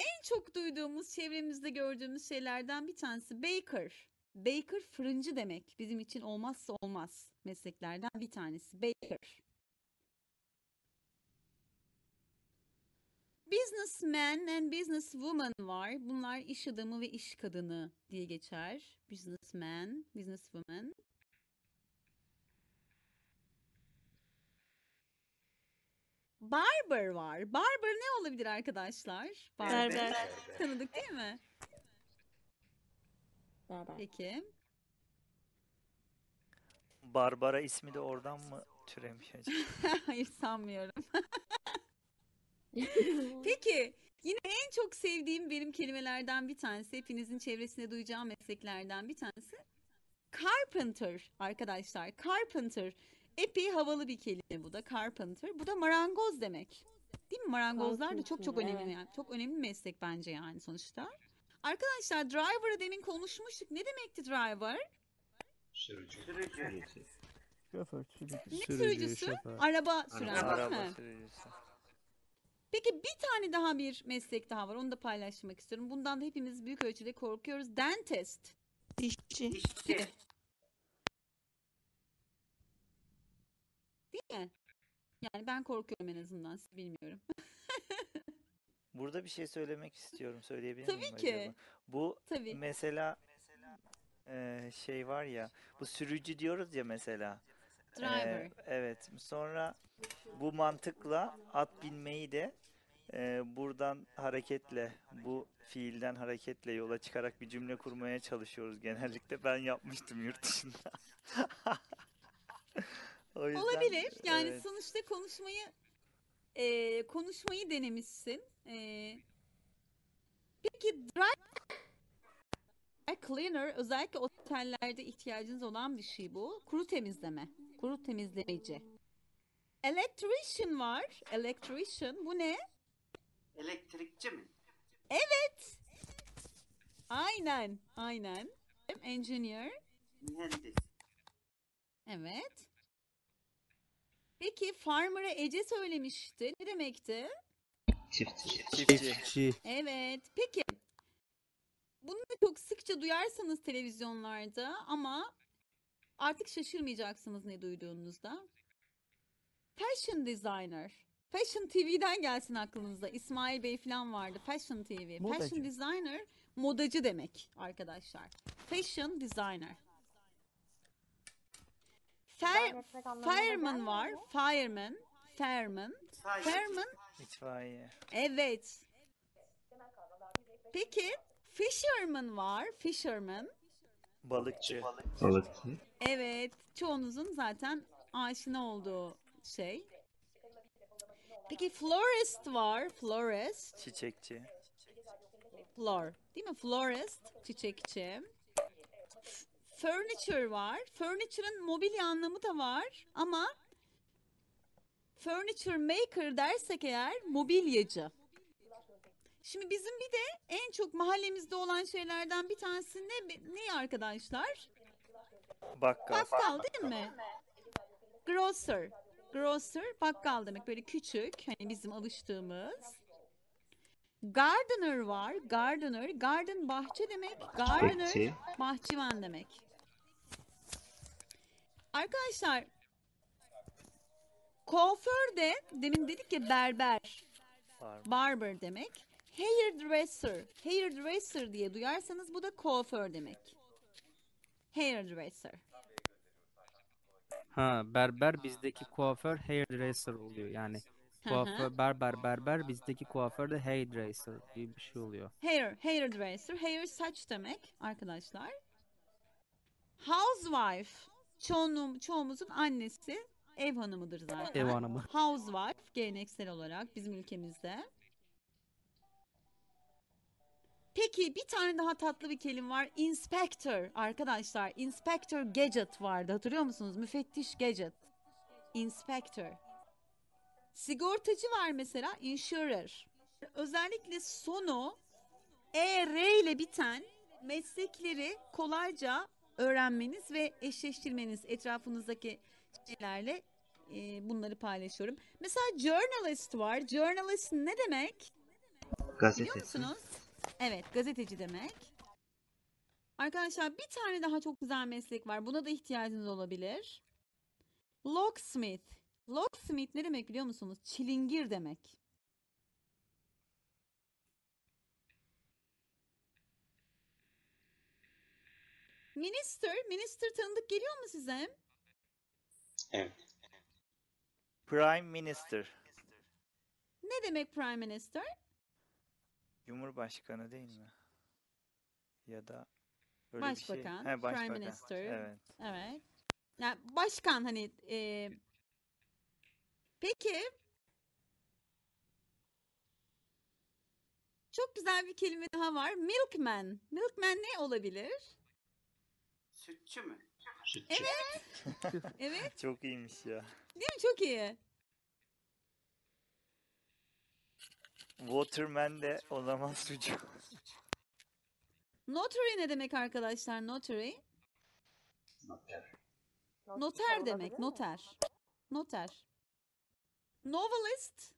Speaker 1: En çok duyduğumuz, çevremizde gördüğümüz şeylerden bir tanesi baker. Baker fırıncı demek. Bizim için olmazsa olmaz mesleklerden bir tanesi baker. Businessman and businesswoman var. Bunlar iş adamı ve iş kadını diye geçer. Businessman, businesswoman. Barber var. Barber ne olabilir arkadaşlar? Barber. Berber. Tanıdık değil mi? Berber. Peki.
Speaker 5: Barbara ismi de oradan mı türemiş acaba?
Speaker 1: Hayır sanmıyorum. Peki yine en çok sevdiğim benim kelimelerden bir tanesi hepinizin çevresinde duyacağı mesleklerden bir tanesi Carpenter arkadaşlar. Carpenter Epey havalı bir kelime bu da carpenter. Bu da marangoz demek. Değil mi? Marangozlar da çok çok önemli yani. Çok önemli meslek bence yani sonuçta. Arkadaşlar driver'ı demin konuşmuştuk. Ne demekti driver?
Speaker 4: Sürücü. Şoför, Ne sürücüsü? Araba süren değil
Speaker 5: mi?
Speaker 1: Peki bir tane daha bir meslek daha var. Onu da paylaşmak istiyorum. Bundan da hepimiz büyük ölçüde korkuyoruz. Dentist.
Speaker 3: Dişçi. Dişçi.
Speaker 1: Değil mi? Yani ben korkuyorum en azından. Siz bilmiyorum.
Speaker 5: Burada bir şey söylemek istiyorum. Söyleyebilir Tabii miyim ki. acaba? Bu Tabii. mesela e, şey var ya bu sürücü diyoruz ya mesela. Driver. E, evet. Sonra bu mantıkla at binmeyi de e, buradan hareketle bu fiilden hareketle yola çıkarak bir cümle kurmaya çalışıyoruz genellikle. Ben yapmıştım yurt dışında. O yüzden, Olabilir. Yani evet.
Speaker 1: sonuçta konuşmayı e, konuşmayı denemişsin. E, peki dry cleaner özellikle otellerde ihtiyacınız olan bir şey bu. Kuru temizleme, kuru temizlemeci. Electrician var. Electrician bu ne?
Speaker 4: Elektrikçi mi?
Speaker 1: Evet. Aynen, aynen. Engineer. Mühendis. Evet. Peki farmer'a Ece söylemişti. Ne demekti?
Speaker 3: Çiftçi. Çiftçi.
Speaker 1: Evet. Peki bunu da çok sıkça duyarsanız televizyonlarda ama artık şaşırmayacaksınız ne duyduğunuzda. Fashion designer. Fashion TV'den gelsin aklınıza. İsmail Bey falan vardı. Fashion TV. Modacı. Fashion designer modacı demek arkadaşlar. Fashion designer. Fer fireman var. Fireman. Fireman. Fireman.
Speaker 5: İtfaiye.
Speaker 1: Evet. Peki fisherman var. Fisherman.
Speaker 5: Balıkçı. Balıkçı.
Speaker 1: Evet. Çoğunuzun zaten aşina olduğu şey. Peki florist var. Florist.
Speaker 5: Çiçekçi.
Speaker 1: Flor. Değil mi? Florist. Çiçekçi. Furniture var. Furniture'ın mobilya anlamı da var ama furniture maker dersek eğer mobilyacı. Şimdi bizim bir de en çok mahallemizde olan şeylerden bir tanesi ne, ne arkadaşlar?
Speaker 5: Bakkal. Bakkal değil
Speaker 1: mi? Grocer. Grocer bakkal demek böyle küçük hani bizim alıştığımız. Gardener var. Gardener. Garden bahçe demek. Gardener Bahçe. bahçıvan demek. Arkadaşlar kuaför de demin dedik ya berber. Barber demek. Hairdresser. Hairdresser diye duyarsanız bu da kuaför demek. Hairdresser.
Speaker 4: Ha berber bizdeki kuaför hairdresser oluyor yani. Kuaför, berber berber bizdeki kuaför de hairdresser gibi bir şey oluyor. Hair,
Speaker 1: hairdresser. Hair saç demek arkadaşlar. Housewife çoğunum, çoğumuzun annesi ev hanımıdır zaten. Ev hanımı. Housewife geleneksel olarak bizim ülkemizde. Peki bir tane daha tatlı bir kelime var. Inspector arkadaşlar. Inspector Gadget vardı hatırlıyor musunuz? Müfettiş Gadget. Inspector. Sigortacı var mesela insurer. Özellikle sonu ER ile biten meslekleri kolayca öğrenmeniz ve eşleştirmeniz etrafınızdaki şeylerle e, bunları paylaşıyorum. Mesela journalist var. Journalist ne demek?
Speaker 4: Gazeteci. Biliyor musunuz?
Speaker 1: Evet gazeteci demek. Arkadaşlar bir tane daha çok güzel meslek var. Buna da ihtiyacınız olabilir. Locksmith Locksmith ne demek biliyor musunuz? Çilingir demek. Minister, minister tanıdık geliyor mu size?
Speaker 5: Evet. Prime Minister.
Speaker 1: Ne demek Prime Minister?
Speaker 5: Cumhurbaşkanı değil mi? Ya da öyle bir şey. Başbakan, Prime Minister. Evet.
Speaker 1: Evet. Yani başkan hani e, Peki. Çok güzel bir kelime daha var. Milkman. Milkman ne olabilir?
Speaker 5: Sütçü mü? Sütçü. Evet. evet. Çok iyiymiş ya.
Speaker 1: Değil mi? Çok iyi.
Speaker 5: Waterman de o zaman sucu.
Speaker 1: Notary ne demek arkadaşlar? Notary. Noter. Noter demek. Noter. Noter. Novelist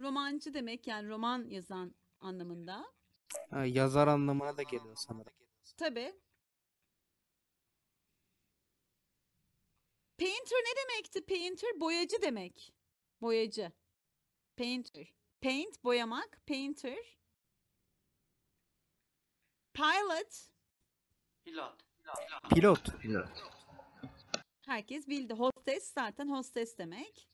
Speaker 1: romancı demek yani roman yazan anlamında.
Speaker 4: Ha, yazar anlamına da geliyor sanırım.
Speaker 1: Tabi. Painter ne demekti? Painter boyacı demek. Boyacı. Painter. Paint boyamak. Painter. Pilot.
Speaker 4: Pilot.
Speaker 3: Pilot. Pilot.
Speaker 1: Herkes bildi. Hostes zaten hostes demek.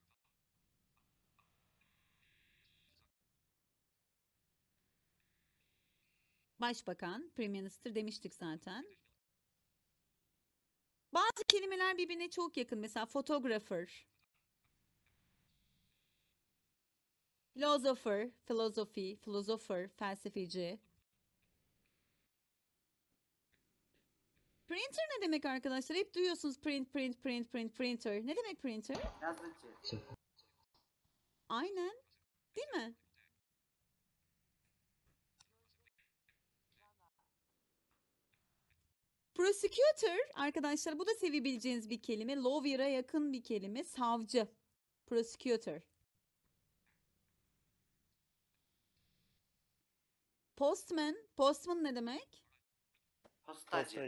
Speaker 1: Başbakan, Prime Minister demiştik zaten. Bazı kelimeler birbirine çok yakın. Mesela photographer, philosopher, philosophy, philosopher, felsefeci. Printer ne demek arkadaşlar? Hep duyuyorsunuz print, print, print, print, printer. Ne demek printer?
Speaker 3: Yazıcı.
Speaker 1: Aynen. Değil mi? Prosecutor arkadaşlar bu da sevebileceğiniz bir kelime. Lawyer'a yakın bir kelime. Savcı. Prosecutor. Postman. Postman ne demek?
Speaker 5: Postacı.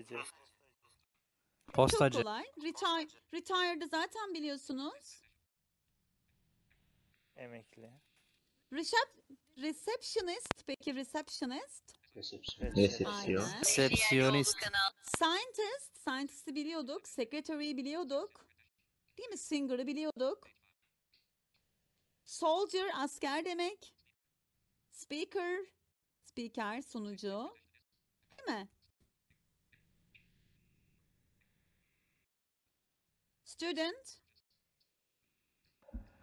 Speaker 5: Postacı. Çok kolay.
Speaker 1: Retire, retired'ı zaten biliyorsunuz. Emekli. Recep, receptionist. Peki receptionist?
Speaker 5: Resepsiyon. Aynen.
Speaker 1: Scientist. Scientist'i biliyorduk. Secretary'i biliyorduk. Değil mi? Singer'ı biliyorduk. Soldier asker demek. Speaker. Speaker sunucu. Değil mi? Student.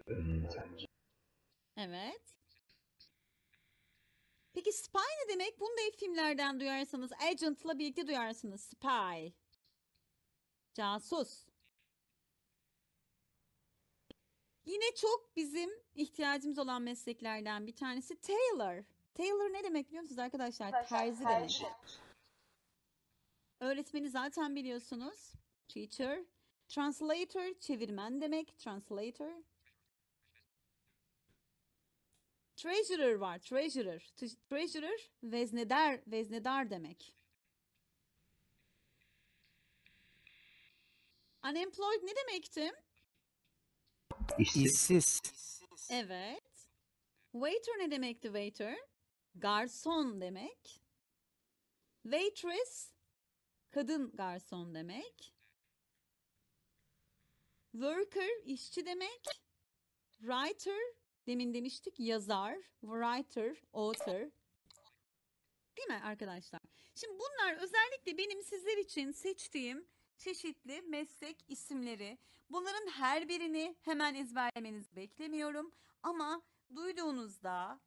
Speaker 1: Hmm. Evet. Peki spy ne demek? Bunu da filmlerden duyarsanız, agent'la birlikte duyarsınız. Spy. Casus. Yine çok bizim ihtiyacımız olan mesleklerden bir tanesi tailor. Tailor ne demek biliyor musunuz arkadaşlar? terzi demek. Öğretmeni zaten biliyorsunuz. Teacher. Translator, çevirmen demek. Translator. Treasurer var. Treasurer. Treasurer veznedar, veznedar demek. Unemployed ne demektim?
Speaker 3: İşsiz.
Speaker 1: Evet. Waiter ne demekti waiter? Garson demek. Waitress kadın garson demek. Worker işçi demek. Writer Demin demiştik yazar, writer, author. Değil mi arkadaşlar? Şimdi bunlar özellikle benim sizler için seçtiğim çeşitli meslek isimleri. Bunların her birini hemen ezberlemenizi beklemiyorum ama duyduğunuzda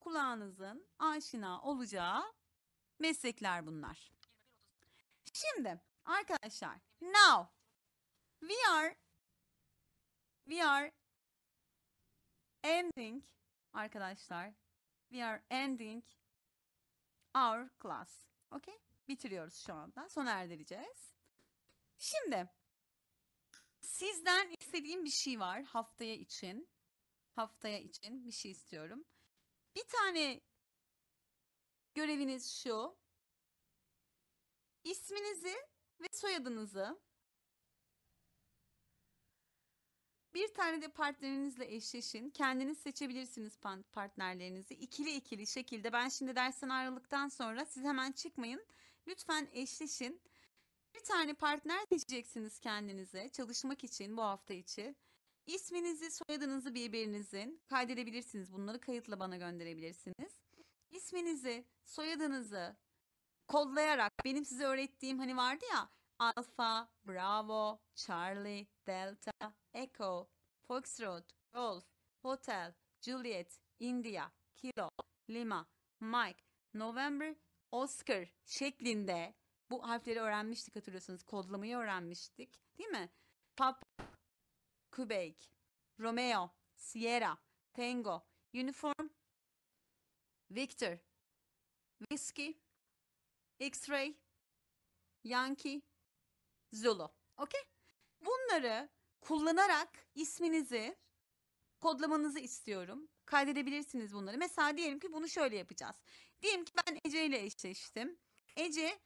Speaker 1: kulağınızın aşina olacağı meslekler bunlar. Şimdi arkadaşlar now we are we are ending arkadaşlar. We are ending our class. Okay? Bitiriyoruz şu anda. Sona erdireceğiz. Şimdi sizden istediğim bir şey var haftaya için. Haftaya için bir şey istiyorum. Bir tane göreviniz şu. İsminizi ve soyadınızı Bir tane de partnerinizle eşleşin. Kendiniz seçebilirsiniz partnerlerinizi. İkili ikili şekilde. Ben şimdi dersten ayrıldıktan sonra siz hemen çıkmayın. Lütfen eşleşin. Bir tane partner seçeceksiniz kendinize çalışmak için bu hafta için. İsminizi, soyadınızı birbirinizin kaydedebilirsiniz. Bunları kayıtla bana gönderebilirsiniz. İsminizi, soyadınızı kodlayarak benim size öğrettiğim hani vardı ya Alfa, Bravo, Charlie, Delta, Echo, Foxtrot, Golf, Hotel, Juliet, India, Kilo, Lima, Mike, November, Oscar şeklinde bu harfleri öğrenmiştik hatırlıyorsunuz. Kodlamayı öğrenmiştik değil mi? Pop, Kubek, Romeo, Sierra, Tango, Uniform, Victor, Whiskey, X-Ray, Yankee, Zulu. Okay? Bunları kullanarak isminizi kodlamanızı istiyorum. Kaydedebilirsiniz bunları. Mesela diyelim ki bunu şöyle yapacağız. Diyelim ki ben Ece ile eşleştim. Ece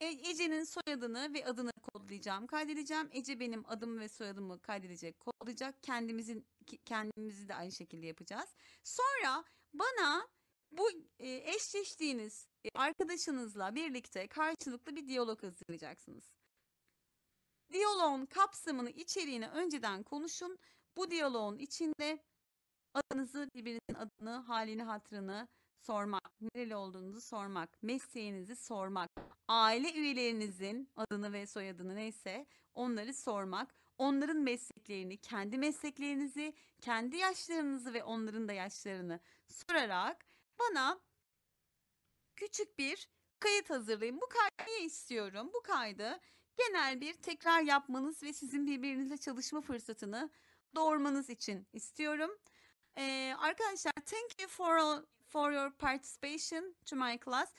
Speaker 1: e, Ece'nin soyadını ve adını kodlayacağım, kaydedeceğim. Ece benim adımı ve soyadımı kaydedecek, kodlayacak. Kendimizin kendimizi de aynı şekilde yapacağız. Sonra bana bu e, eşleştiğiniz e, arkadaşınızla birlikte karşılıklı bir diyalog hazırlayacaksınız. Diyaloğun kapsamını, içeriğini önceden konuşun. Bu diyaloğun içinde adınızı, birbirinin adını, halini, hatırını sormak, nereli olduğunuzu sormak, mesleğinizi sormak, aile üyelerinizin adını ve soyadını neyse onları sormak, onların mesleklerini, kendi mesleklerinizi, kendi yaşlarınızı ve onların da yaşlarını sorarak bana küçük bir kayıt hazırlayın. Bu kaydı istiyorum. Bu kaydı genel bir tekrar yapmanız ve sizin birbirinize çalışma fırsatını doğurmanız için istiyorum.
Speaker 3: Ee, arkadaşlar thank you for all, for your participation to my class.